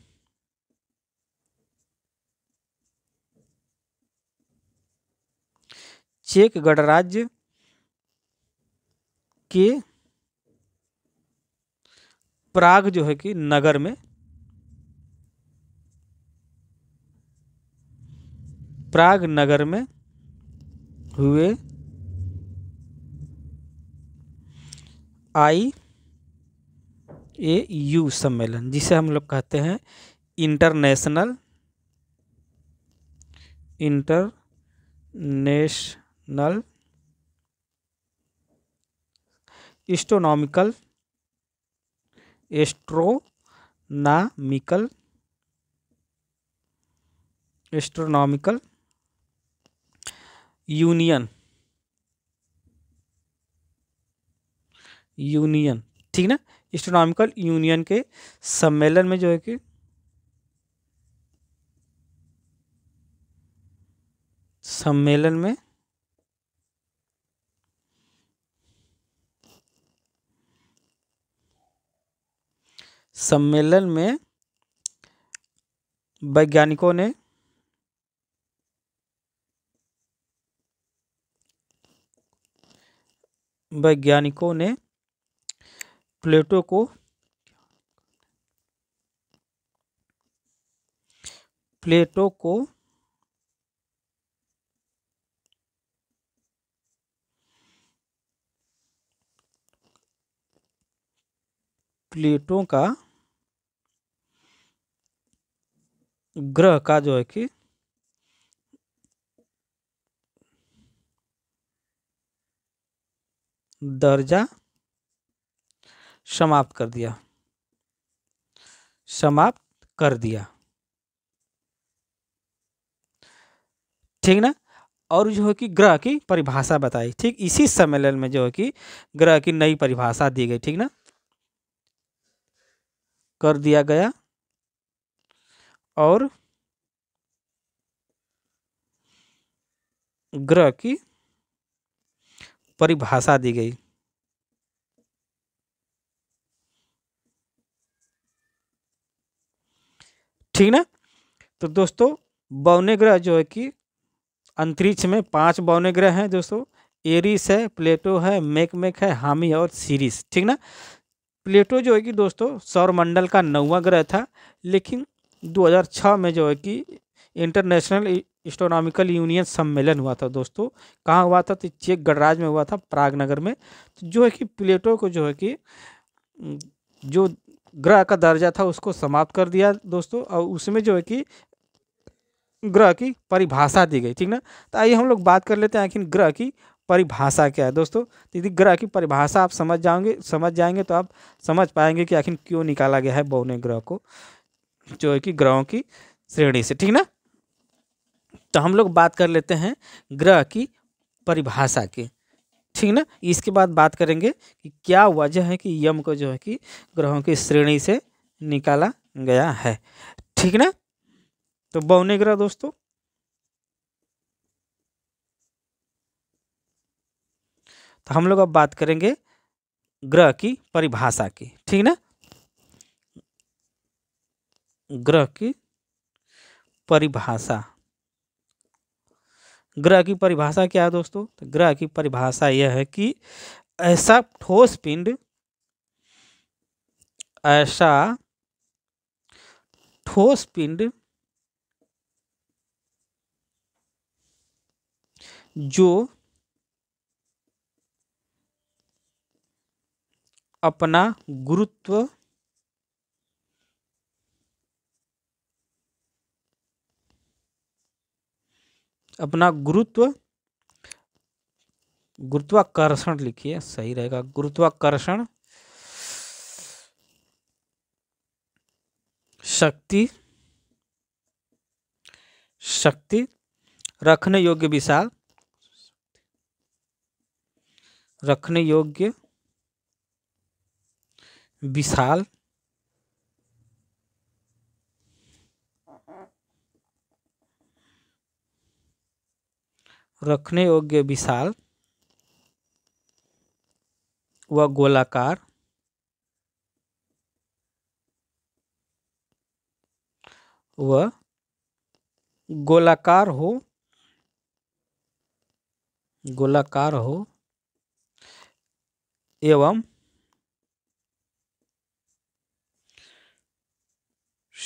चेक गणराज्य के प्राग जो है कि नगर में प्राग नगर में हुए आई ए यू सम्मेलन जिसे हम लोग कहते हैं international international astronomical astronomical astronomical union union ठीक ना एस्ट्रोनॉमिकल यूनियन के सम्मेलन में जो है कि सम्मेलन में सम्मेलन में वैज्ञानिकों ने वैज्ञानिकों ने प्लेटो को प्लेटो को प्लेटों का ग्रह का जो है कि दर्जा समाप्त कर दिया समाप्त कर दिया ठीक ना और जो है कि ग्रह की परिभाषा बताई ठीक इसी सम्मेलन में जो है कि ग्रह की नई परिभाषा दी गई ठीक ना कर दिया गया और ग्रह की परिभाषा दी गई ठीक ना तो दोस्तों बौने ग्रह जो है कि अंतरिक्ष में पांच बौने ग्रह हैं दोस्तों एरिस है प्लेटो है मेकमेक है हामी और सीरीस ठीक ना प्लेटो जो है कि दोस्तों सौरमंडल का नौवा ग्रह था लेकिन 2006 में जो है कि इंटरनेशनल इस्टोनॉमिकल यूनियन सम्मेलन हुआ था दोस्तों कहाँ हुआ था तो चेक गणराज में हुआ था प्राग नगर में तो जो है कि प्लेटो को जो है कि जो ग्रह का दर्जा था उसको समाप्त कर दिया दोस्तों और उसमें जो है कि ग्रह की परिभाषा दी गई ठीक ना तो आइए हम लोग बात कर लेते हैं आखिर ग्रह की परिभाषा क्या है दोस्तों तो यदि ग्रह की परिभाषा आप समझ जाओगे समझ जाएंगे तो आप समझ पाएंगे कि आखिर क्यों निकाला गया है बौने ग्रह को जो है कि ग्रहों की श्रेणी से ठीक ना तो हम लोग बात कर लेते हैं ग्रह की परिभाषा की ठीक ना इसके बाद बात करेंगे कि क्या वजह है कि यम को जो है कि ग्रहों की श्रेणी से निकाला गया है ठीक ना तो बौने ग्रह दोस्तों तो हम लोग अब बात करेंगे ग्रह की परिभाषा की ठीक ना ग्रह की परिभाषा ग्रह की परिभाषा क्या है दोस्तों तो ग्रह की परिभाषा यह है कि ऐसा ठोस पिंड ऐसा ठोस पिंड जो अपना गुरुत्व अपना गुरुत्व गुरुत्वाकर्षण लिखिए सही रहेगा गुरुत्वाकर्षण शक्ति शक्ति रखने योग्य विशाल रखने योग्य विशाल रखने योग्य विशाल व गोलाकार व गोलाकार हो गोलाकार हो एवं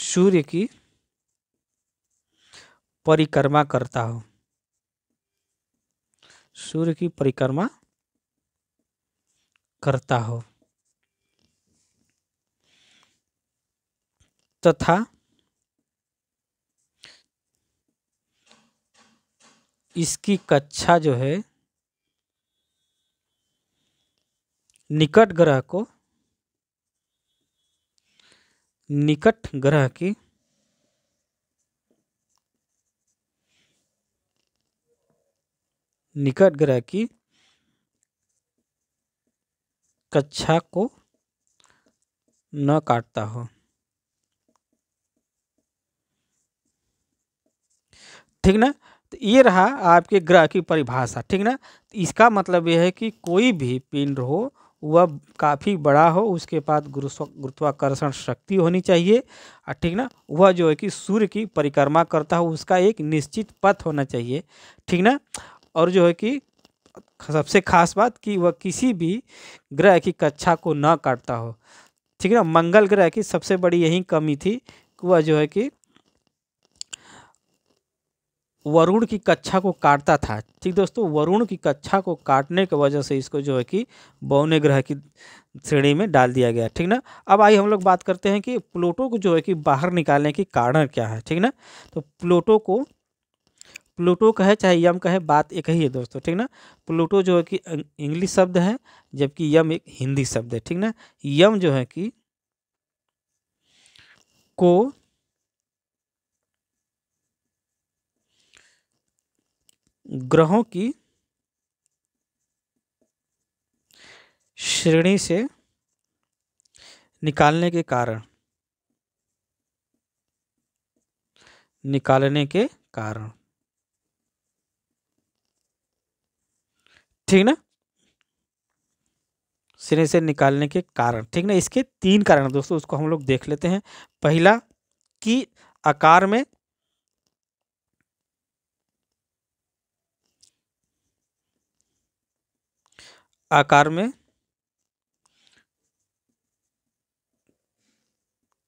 सूर्य की परिक्रमा करता हो सूर्य की परिक्रमा करता हो तथा इसकी कक्षा जो है निकट ग्रह को निकट ग्रह की निकट ग्रह की कक्षा को न काटता हो ठीक ना तो ये रहा आपके ग्रह की परिभाषा ठीक ना तो इसका मतलब यह है कि कोई भी पिंड हो वह काफ़ी बड़ा हो उसके पास गुरुत्वाकर्षण शक्ति होनी चाहिए और ठीक ना वह जो है कि सूर्य की परिक्रमा करता हो उसका एक निश्चित पथ होना चाहिए ठीक ना और जो है कि सबसे खास बात कि वह किसी भी ग्रह की कक्षा को न काटता हो ठीक है ना मंगल ग्रह की सबसे बड़ी यही कमी थी कि वह जो है कि वरुण की कक्षा को काटता था ठीक दोस्तों वरुण की कक्षा को काटने की वजह से इसको जो है कि बौने ग्रह की श्रेणी में डाल दिया गया ठीक ना अब आइए हम लोग बात करते हैं कि प्लूटो को जो है कि बाहर निकालने की कारण क्या है ठीक ना तो प्लूटो को प्लूटो कहे चाहे यम कहे बात एक ही है दोस्तों ठीक ना प्लूटो जो है कि अं-, इंग्लिश शब्द है जबकि यम एक हिंदी शब्द है ठीक ना यम जो है कि को ग्रहों की श्रेणी से निकालने के कारण निकालने के कारण ठीक ना सिरे से निकालने के कारण ठीक ना इसके तीन कारण दोस्तों उसको हम लोग देख लेते हैं पहला कि आकार में आकार में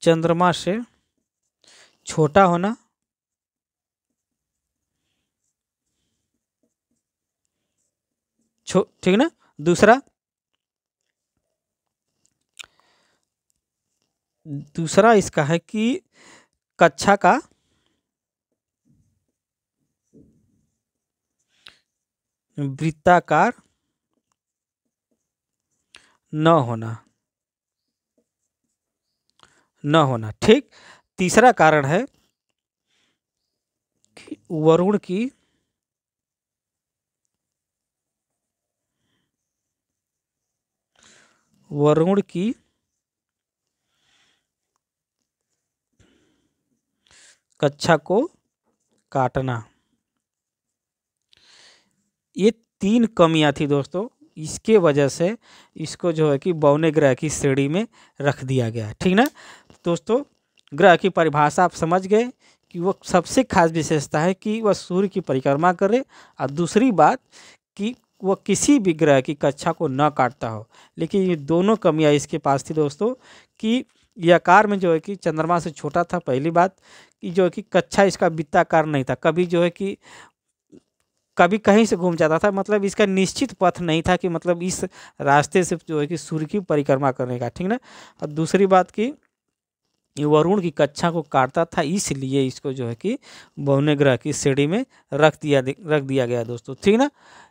चंद्रमा से छोटा होना छो ठीक ना दूसरा दूसरा इसका है कि कक्षा का वृत्ताकार न होना न होना ठीक तीसरा कारण है कि वरुण की वरुण की कक्षा को काटना ये तीन कमियां थी दोस्तों इसके वजह से इसको जो है कि बौने ग्रह की श्रेणी में रख दिया गया ठीक ना दोस्तों ग्रह की परिभाषा आप समझ गए कि वह सबसे खास विशेषता है कि वह सूर्य की परिक्रमा करे और दूसरी बात कि वह किसी भी ग्रह की कक्षा को न काटता हो लेकिन ये दोनों कमियां इसके पास थी दोस्तों कि यह आकार में जो है कि चंद्रमा से छोटा था पहली बात कि जो है कि कक्षा इसका वित्ताकार नहीं था कभी जो है कि कभी कहीं से घूम जाता था मतलब इसका निश्चित पथ नहीं था कि मतलब इस रास्ते से जो है कि सूर्य की परिक्रमा करने का ठीक ना और दूसरी बात की वरुण की कक्षा को काटता था इसलिए इसको जो है कि बहुने ग्रह की श्रेणी में रख दिया रख दिया गया दोस्तों ठीक ना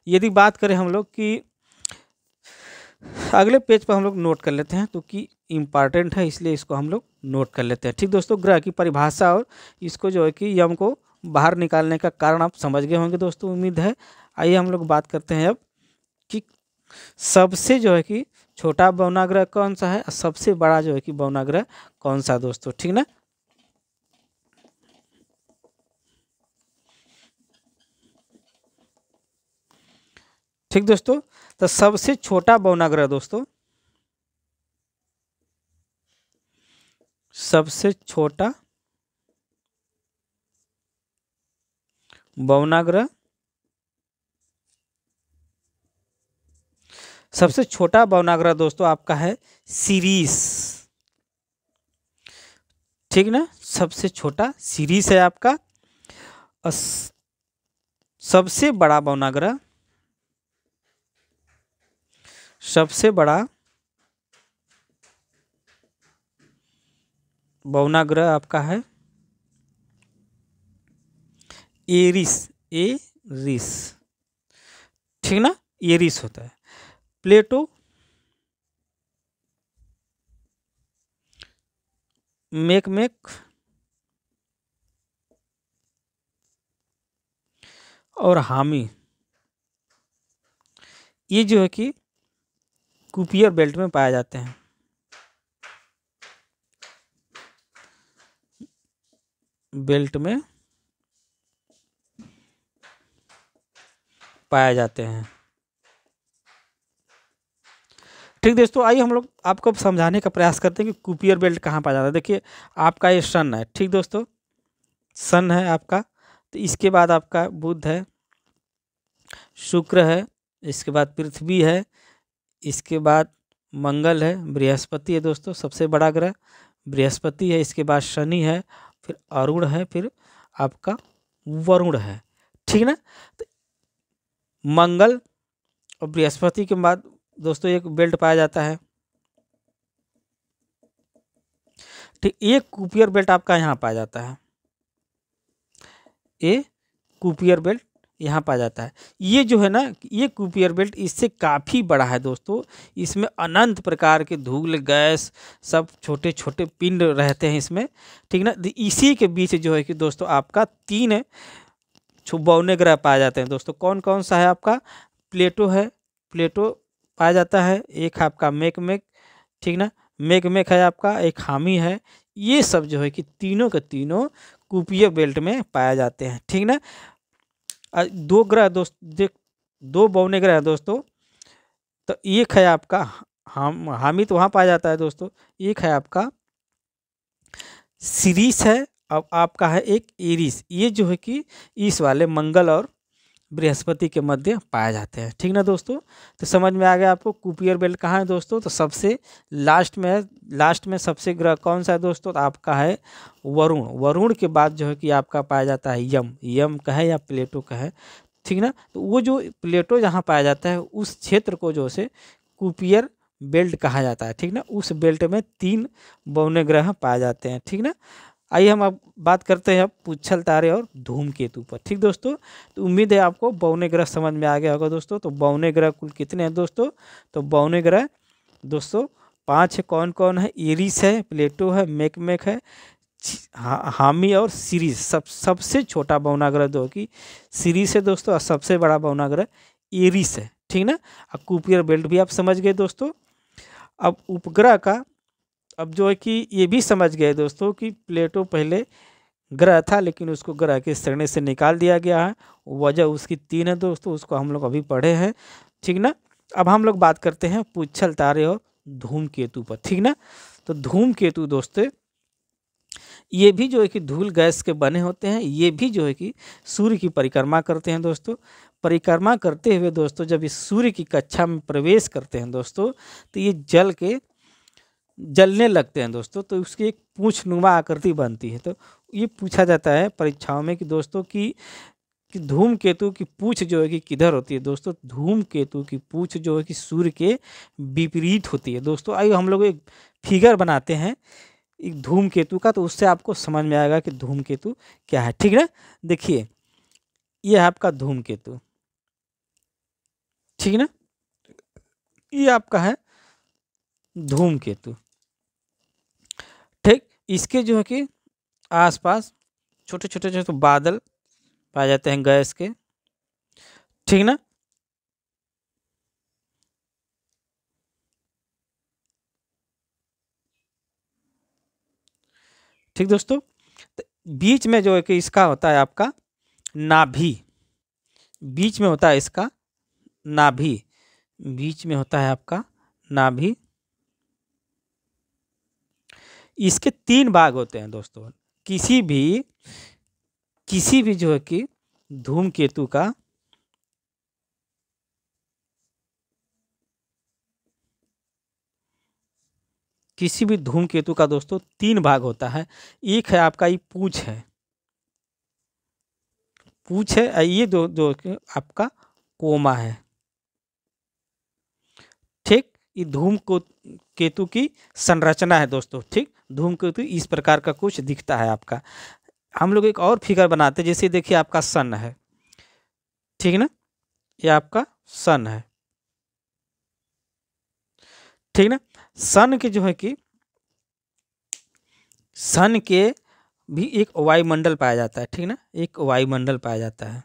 यदि बात करें हम लोग कि अगले पेज पर हम लोग नोट कर लेते हैं तो कि इम्पॉर्टेंट है इसलिए इसको हम लोग नोट कर लेते हैं ठीक दोस्तों ग्रह की परिभाषा और इसको जो है कि यम को बाहर निकालने का कारण आप समझ गए होंगे दोस्तों उम्मीद है आइए हम लोग बात करते हैं अब कि सबसे जो है कि छोटा भवनाग्रह कौन सा है सबसे बड़ा जो है कि भवनाग्रह कौन सा दोस्तों ठीक ना ठीक दोस्तों तो सबसे छोटा भवनाग्रह दोस्तों सबसे छोटा भवनाग्रह सबसे छोटा भवनाग्रह दोस्तों आपका है सीरीस ठीक ना सबसे छोटा सीरीस है आपका सबसे बड़ा भवनाग्रह सबसे बड़ा भवनाग्रह आपका है एरिस एरिस ठीक ना एरिस होता है प्लेटो मेक मेक और हामी ये जो है कि कुपियर बेल्ट में पाए जाते हैं बेल्ट में पाए जाते हैं ठीक दोस्तों आइए हम लोग आपको समझाने का प्रयास करते हैं कि कुपियर बेल्ट कहाँ पाया जाता है देखिए आपका ये सन है ठीक दोस्तों सन है आपका तो इसके बाद आपका बुध है शुक्र है इसके बाद पृथ्वी है इसके बाद मंगल है बृहस्पति है दोस्तों सबसे बड़ा ग्रह बृहस्पति है इसके बाद शनि है फिर अरुण है फिर आपका वरुण है ठीक ना तो मंगल और बृहस्पति के बाद दोस्तों एक बेल्ट पाया जाता है ठीक एक कुपियर बेल्ट आपका यहाँ पाया जाता है ये कुपियर बेल्ट यहाँ पाया जाता है ये जो है ना ये कुपियर बेल्ट इससे काफ़ी बड़ा है दोस्तों इसमें अनंत प्रकार के धूल गैस सब छोटे छोटे पिंड रहते हैं इसमें ठीक ना इसी के बीच जो है कि दोस्तों आपका तीन छुबौने ग्रह पाए जाते हैं दोस्तों कौन कौन सा है आपका प्लेटो है प्लेटो पाया जाता है एक आपका मेक मेक ठीक ना मेक मेक है आपका एक हामी है ये सब जो है कि तीनों के तीनों कुपीय बेल्ट में पाए जाते हैं ठीक ना दो ग्रह दोस्त देख दो बौने ग्रह दोस्तों तो एक है आपका हम हामी तो वहाँ पाया जाता है दोस्तों एक है आपका सीरीस है अब आपका है एक एरिस ये जो है कि इस वाले मंगल और बृहस्पति के मध्य पाए जाते हैं ठीक ना दोस्तों तो समझ में आ गया आपको कुपियर बेल्ट कहाँ है दोस्तों तो सबसे लास्ट में है लास्ट में सबसे ग्रह कौन सा है दोस्तों तो आपका है वरुण वरुण के बाद जो है कि आपका पाया जाता है यम यम कहें या प्लेटो कहें ठीक ना तो वो जो प्लेटो जहाँ पाया जाता है उस क्षेत्र को जो से कुपियर बेल्ट कहा जाता है ठीक ना उस बेल्ट में तीन बौने ग्रह पाए जाते हैं ठीक ना आइए हम अब बात करते हैं अब पुच्छल तारे और धूमकेतु पर ठीक दोस्तों तो उम्मीद है आपको बौने ग्रह समझ में आ गया होगा दोस्तों तो बौने ग्रह कुल कितने हैं दोस्तों तो बौने ग्रह दोस्तों पांच है कौन कौन है एरिस है प्लेटो है मेकमेक है हा, हामी और सीरीज सब सबसे छोटा ग्रह दो कि सीरीज है दोस्तों और सबसे बड़ा ग्रह एरिस है ठीक ना और कुपियर बेल्ट भी आप समझ गए दोस्तों अब उपग्रह का अब जो है कि ये भी समझ गए दोस्तों कि प्लेटो पहले ग्रह था लेकिन उसको ग्रह के श्रेणी से निकाल दिया गया है वजह उसकी तीन है दोस्तों उसको हम लोग अभी पढ़े हैं ठीक ना अब हम लोग बात करते हैं पुच्छल तारे और धूम केतु पर ठीक ना तो धूम केतु दोस्तों ये भी जो है कि धूल गैस के बने होते हैं ये भी जो है कि सूर्य की परिक्रमा करते हैं दोस्तों परिक्रमा करते हुए दोस्तों जब इस सूर्य की कक्षा में प्रवेश करते हैं दोस्तों तो ये जल के जलने लगते हैं दोस्तों तो उसकी एक पूछ नुमा आकृति बनती है तो ये पूछा जाता है परीक्षाओं में कि दोस्तों की कि धूम केतु की पूछ जो है कि किधर होती है दोस्तों धूम केतु की पूछ जो है कि सूर्य के विपरीत होती है दोस्तों आइए हम लोग एक फिगर बनाते हैं एक धूम केतु का तो उससे आपको समझ में आएगा कि धूम केतु क्या है ठीक है देखिए ये है आपका धूम केतु ठीक है ना ये आपका है धूम केतु इसके जो है कि आसपास छोटे छोटे जो तो बादल पाए जाते हैं गैस के ठीक ना ठीक दोस्तों तो बीच में जो है कि इसका होता है आपका नाभि बीच में होता है इसका नाभि बीच में होता है आपका नाभि इसके तीन भाग होते हैं दोस्तों किसी भी किसी भी जो है कि केतु का किसी भी धूम केतु का दोस्तों तीन भाग होता है एक है आपका ये पूछ है पूछ है ये दो जो आपका कोमा है ठीक ये धूम को केतु की संरचना है दोस्तों ठीक धूमकेतु तो इस प्रकार का कुछ दिखता है आपका हम लोग एक और फिगर बनाते जैसे देखिए आपका सन है ठीक ना ये आपका सन है ठीक ना सन के जो है कि सन के भी एक वायुमंडल पाया जाता है ठीक ना एक वायुमंडल पाया जाता है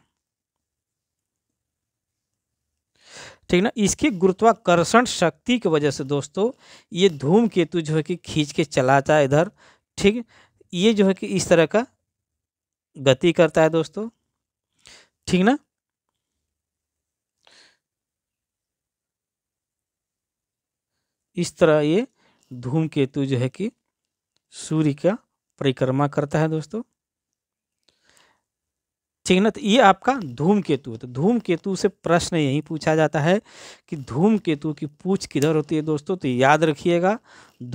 ठीक ना इसकी गुरुत्वाकर्षण शक्ति की वजह से दोस्तों ये धूम केतु जो है कि खींच के चलाता है इधर ठीक ये जो है कि इस तरह का गति करता है दोस्तों ठीक ना इस तरह ये धूम केतु जो है कि सूर्य का परिक्रमा करता है दोस्तों ठीक है ना तो ये आपका धूम केतु है तो धूम केतु से प्रश्न यही पूछा जाता है कि धूम केतु की पूछ किधर होती है दोस्तों तो याद रखिएगा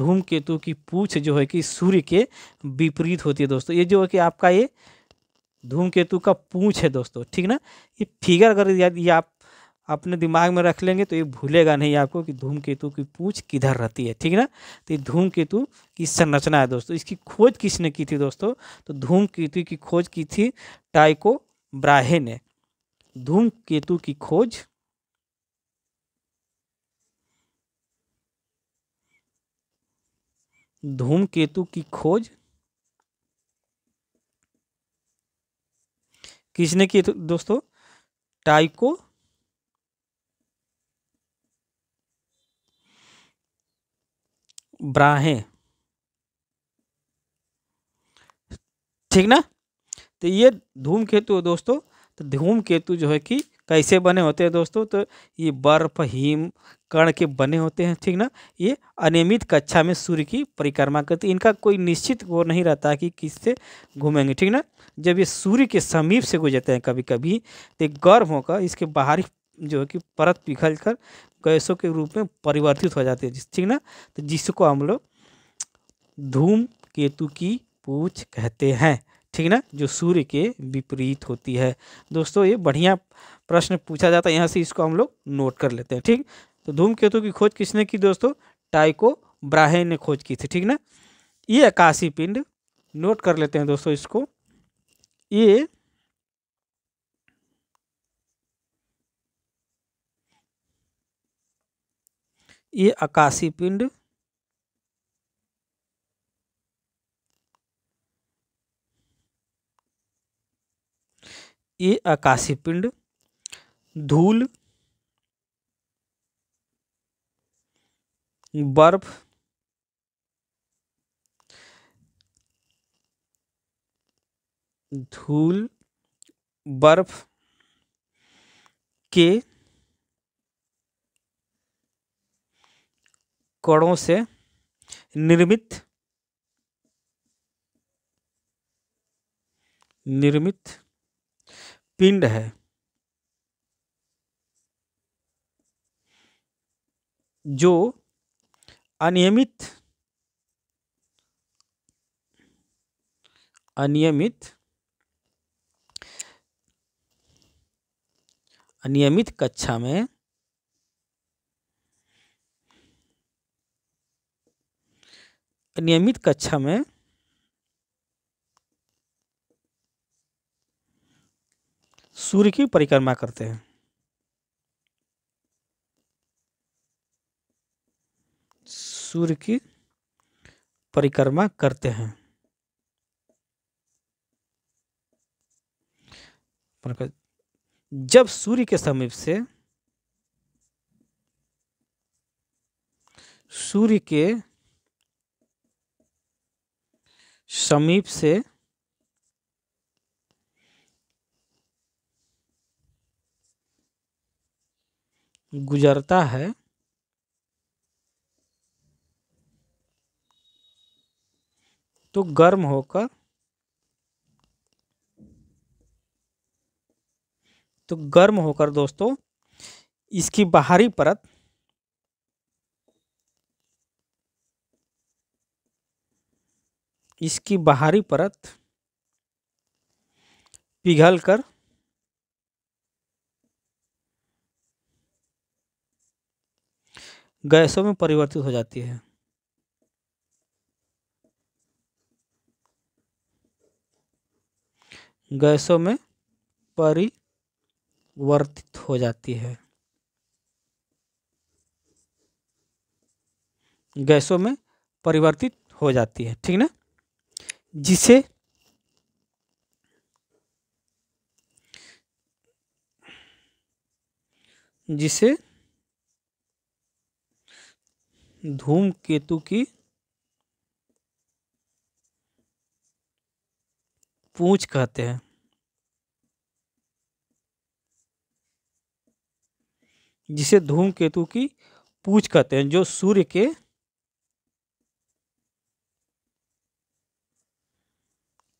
धूम केतु की पूछ जो है कि सूर्य के विपरीत होती है दोस्तों ये जो है कि आपका ये धूमकेतु का पूछ है दोस्तों ठीक ना ये फिगर अगर ये आप अपने दिमाग में रख लेंगे तो ये भूलेगा नहीं आपको कि धूमकेतु की पूछ किधर रहती है ठीक ना तो ये धूमकेतु की संरचना है दोस्तों इसकी खोज किसने की थी दोस्तों तो धूमकेतु की खोज की थी टाइको ब्राहे ने धूमकेतु की खोज धूमकेतु की खोज किसने की दोस्तों टाइको ब्राहें ठीक ना तो ये धूमकेतु है दोस्तों तो केतु जो है कि कैसे बने होते हैं दोस्तों तो ये बर्फ हिम कण के बने होते हैं ठीक ना ये अनियमित कक्षा में सूर्य की परिक्रमा करते इनका कोई निश्चित वो नहीं रहता कि किससे घूमेंगे ठीक ना जब ये सूर्य के समीप से गुजरते हैं कभी कभी तो गर्म होकर इसके बाहरी जो है कि परत पिघल कर गैसों के रूप में परिवर्तित हो जाती है ठीक ना तो जिसको हम लोग धूम केतु की पूछ कहते हैं ठीक ना जो सूर्य के विपरीत होती है दोस्तों ये बढ़िया प्रश्न पूछा जाता है यहाँ से इसको हम लोग नोट कर लेते हैं ठीक तो धूमकेतु की खोज किसने की दोस्तों टाइको ब्राहे ने खोज की थी ठीक ना ये आकाशीय पिंड नोट कर लेते हैं दोस्तों इसको ये ये आकाशीय पिंड ये आकाशीय पिंड धूल बर्फ धूल बर्फ के कणों से निर्मित निर्मित पिंड है जो अनियमित अनियमित अनियमित कक्षा में नियमित कक्षा में सूर्य की परिक्रमा करते हैं सूर्य की परिक्रमा करते हैं मतलब जब सूर्य के समीप से सूर्य के समीप से गुजरता है तो गर्म होकर तो गर्म होकर दोस्तों इसकी बाहरी परत इसकी बाहरी परत पिघल कर गैसों में परिवर्तित हो जाती है गैसों में परिवर्तित हो जाती है गैसों में परिवर्तित हो जाती है ठीक ना जिसे जिसे धूम केतु की पूछ कहते हैं जिसे धूम केतु की पूछ कहते हैं जो सूर्य के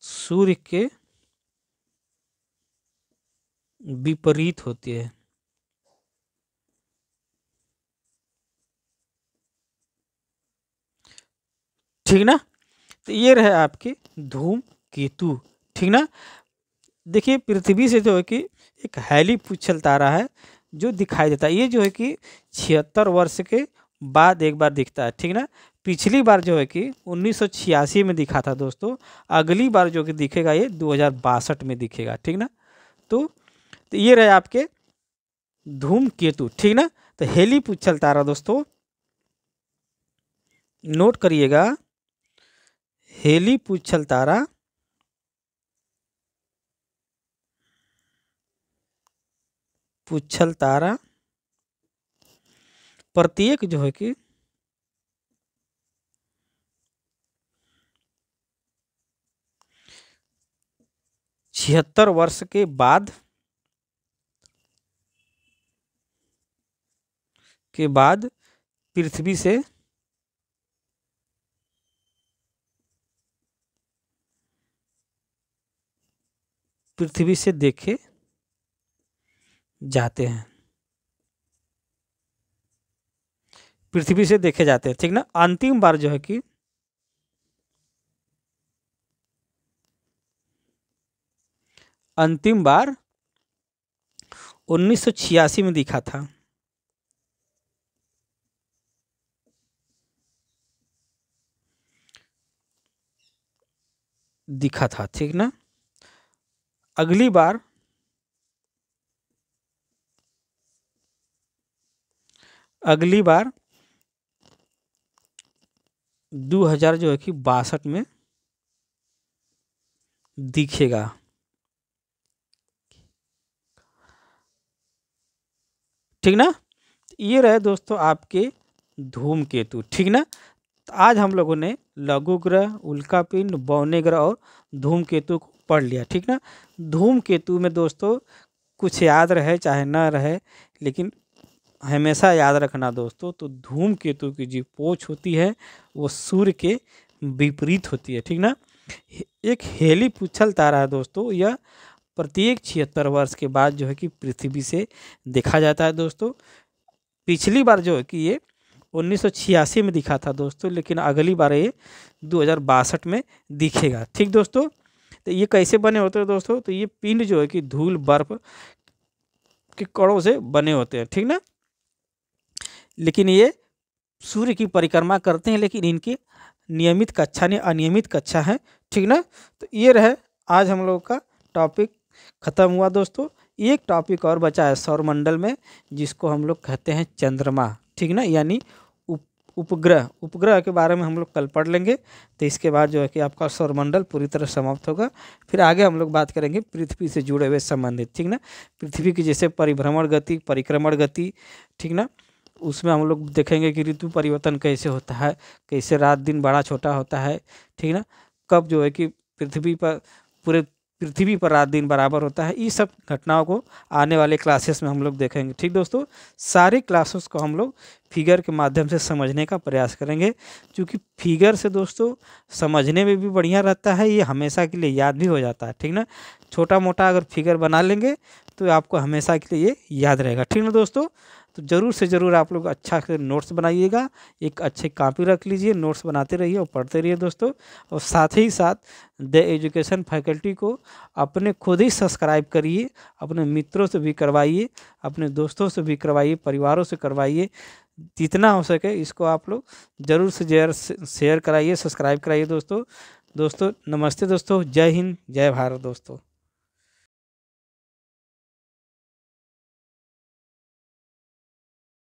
सूर्य के विपरीत होती है ठीक ना तो ये रहे आपके धूम केतु ठीक ना देखिए पृथ्वी से जो है कि एक हैली पुछल तारा है जो दिखाई देता है ये जो है कि छिहत्तर वर्ष के बाद एक बार दिखता है ठीक ना पिछली बार जो है कि उन्नीस में दिखा था दोस्तों अगली बार जो कि दिखेगा ये दो में दिखेगा ठीक ना तो, तो ये रहे आपके धूम केतु ठीक ना तो हेली पुच्छल तारा दोस्तों नोट करिएगा हेली पुच्छल तारा पुच्छल तारा प्रत्येक जो है कि छिहत्तर वर्ष के बाद के बाद पृथ्वी से पृथ्वी से देखे जाते हैं पृथ्वी से देखे जाते हैं ठीक ना अंतिम बार जो है कि अंतिम बार 1986 में दिखा था दिखा था ठीक ना अगली बार अगली बार 2000 जो है कि बासठ में दिखेगा ठीक ना ये रहे दोस्तों आपके धूम केतु ठीक ना आज हम लोगों ने लघु ग्रह उल्का पिंड बौने ग्रह और धूम केतु को पढ़ लिया ठीक ना धूम केतु में दोस्तों कुछ याद रहे चाहे ना रहे लेकिन हमेशा याद रखना दोस्तों तो धूम केतु की जो पोछ होती है वो सूर्य के विपरीत होती है ठीक ना एक हेली पुछल तारा है दोस्तों यह प्रत्येक छिहत्तर वर्ष के बाद जो है कि पृथ्वी से देखा जाता है दोस्तों पिछली बार जो है कि ये उन्नीस में दिखा था दोस्तों लेकिन अगली बार ये दो में दिखेगा ठीक दोस्तों तो ये कैसे बने होते हैं दोस्तों तो ये पिंड जो है कि धूल बर्फ के कणों से बने होते हैं ठीक ना लेकिन ये सूर्य की परिक्रमा करते हैं लेकिन इनकी नियमित कक्षा ने अनियमित कक्षा है ठीक ना तो ये रहे आज हम लोग का टॉपिक ख़त्म हुआ दोस्तों एक टॉपिक और बचा है सौरमंडल में जिसको हम लोग कहते हैं चंद्रमा ठीक ना यानी उप, उपग्रह उपग्रह के बारे में हम लोग कल पढ़ लेंगे तो इसके बाद जो है कि आपका सौरमंडल पूरी तरह समाप्त होगा फिर आगे हम लोग बात करेंगे पृथ्वी से जुड़े हुए संबंधित ठीक ना पृथ्वी की जैसे परिभ्रमण गति परिक्रमण गति ठीक ना उसमें हम लोग देखेंगे कि ऋतु परिवर्तन कैसे होता है कैसे रात दिन बड़ा छोटा होता है ठीक ना कब जो है कि पृथ्वी पर पूरे पृथ्वी पर रात दिन बराबर होता है ये सब घटनाओं को आने वाले क्लासेस में हम लोग देखेंगे ठीक दोस्तों सारे क्लासेस को हम लोग फिगर के माध्यम से समझने का प्रयास करेंगे क्योंकि फिगर से दोस्तों समझने में भी बढ़िया रहता है ये हमेशा के लिए याद भी हो जाता है ठीक ना छोटा मोटा अगर फिगर बना लेंगे तो आपको हमेशा के लिए ये याद रहेगा ठीक ना दोस्तों तो ज़रूर से ज़रूर आप लोग अच्छा नोट्स बनाइएगा एक अच्छे कापी रख लीजिए नोट्स बनाते रहिए और पढ़ते रहिए दोस्तों और साथ ही साथ द एजुकेशन फैकल्टी को अपने खुद ही सब्सक्राइब करिए अपने मित्रों से भी करवाइए अपने दोस्तों से भी करवाइए परिवारों से करवाइए जितना हो सके इसको आप लोग ज़रूर से जर शेयर कराइए सब्सक्राइब कराइए दोस्तों दोस्तों नमस्ते दोस्तों जय हिंद जय भारत दोस्तों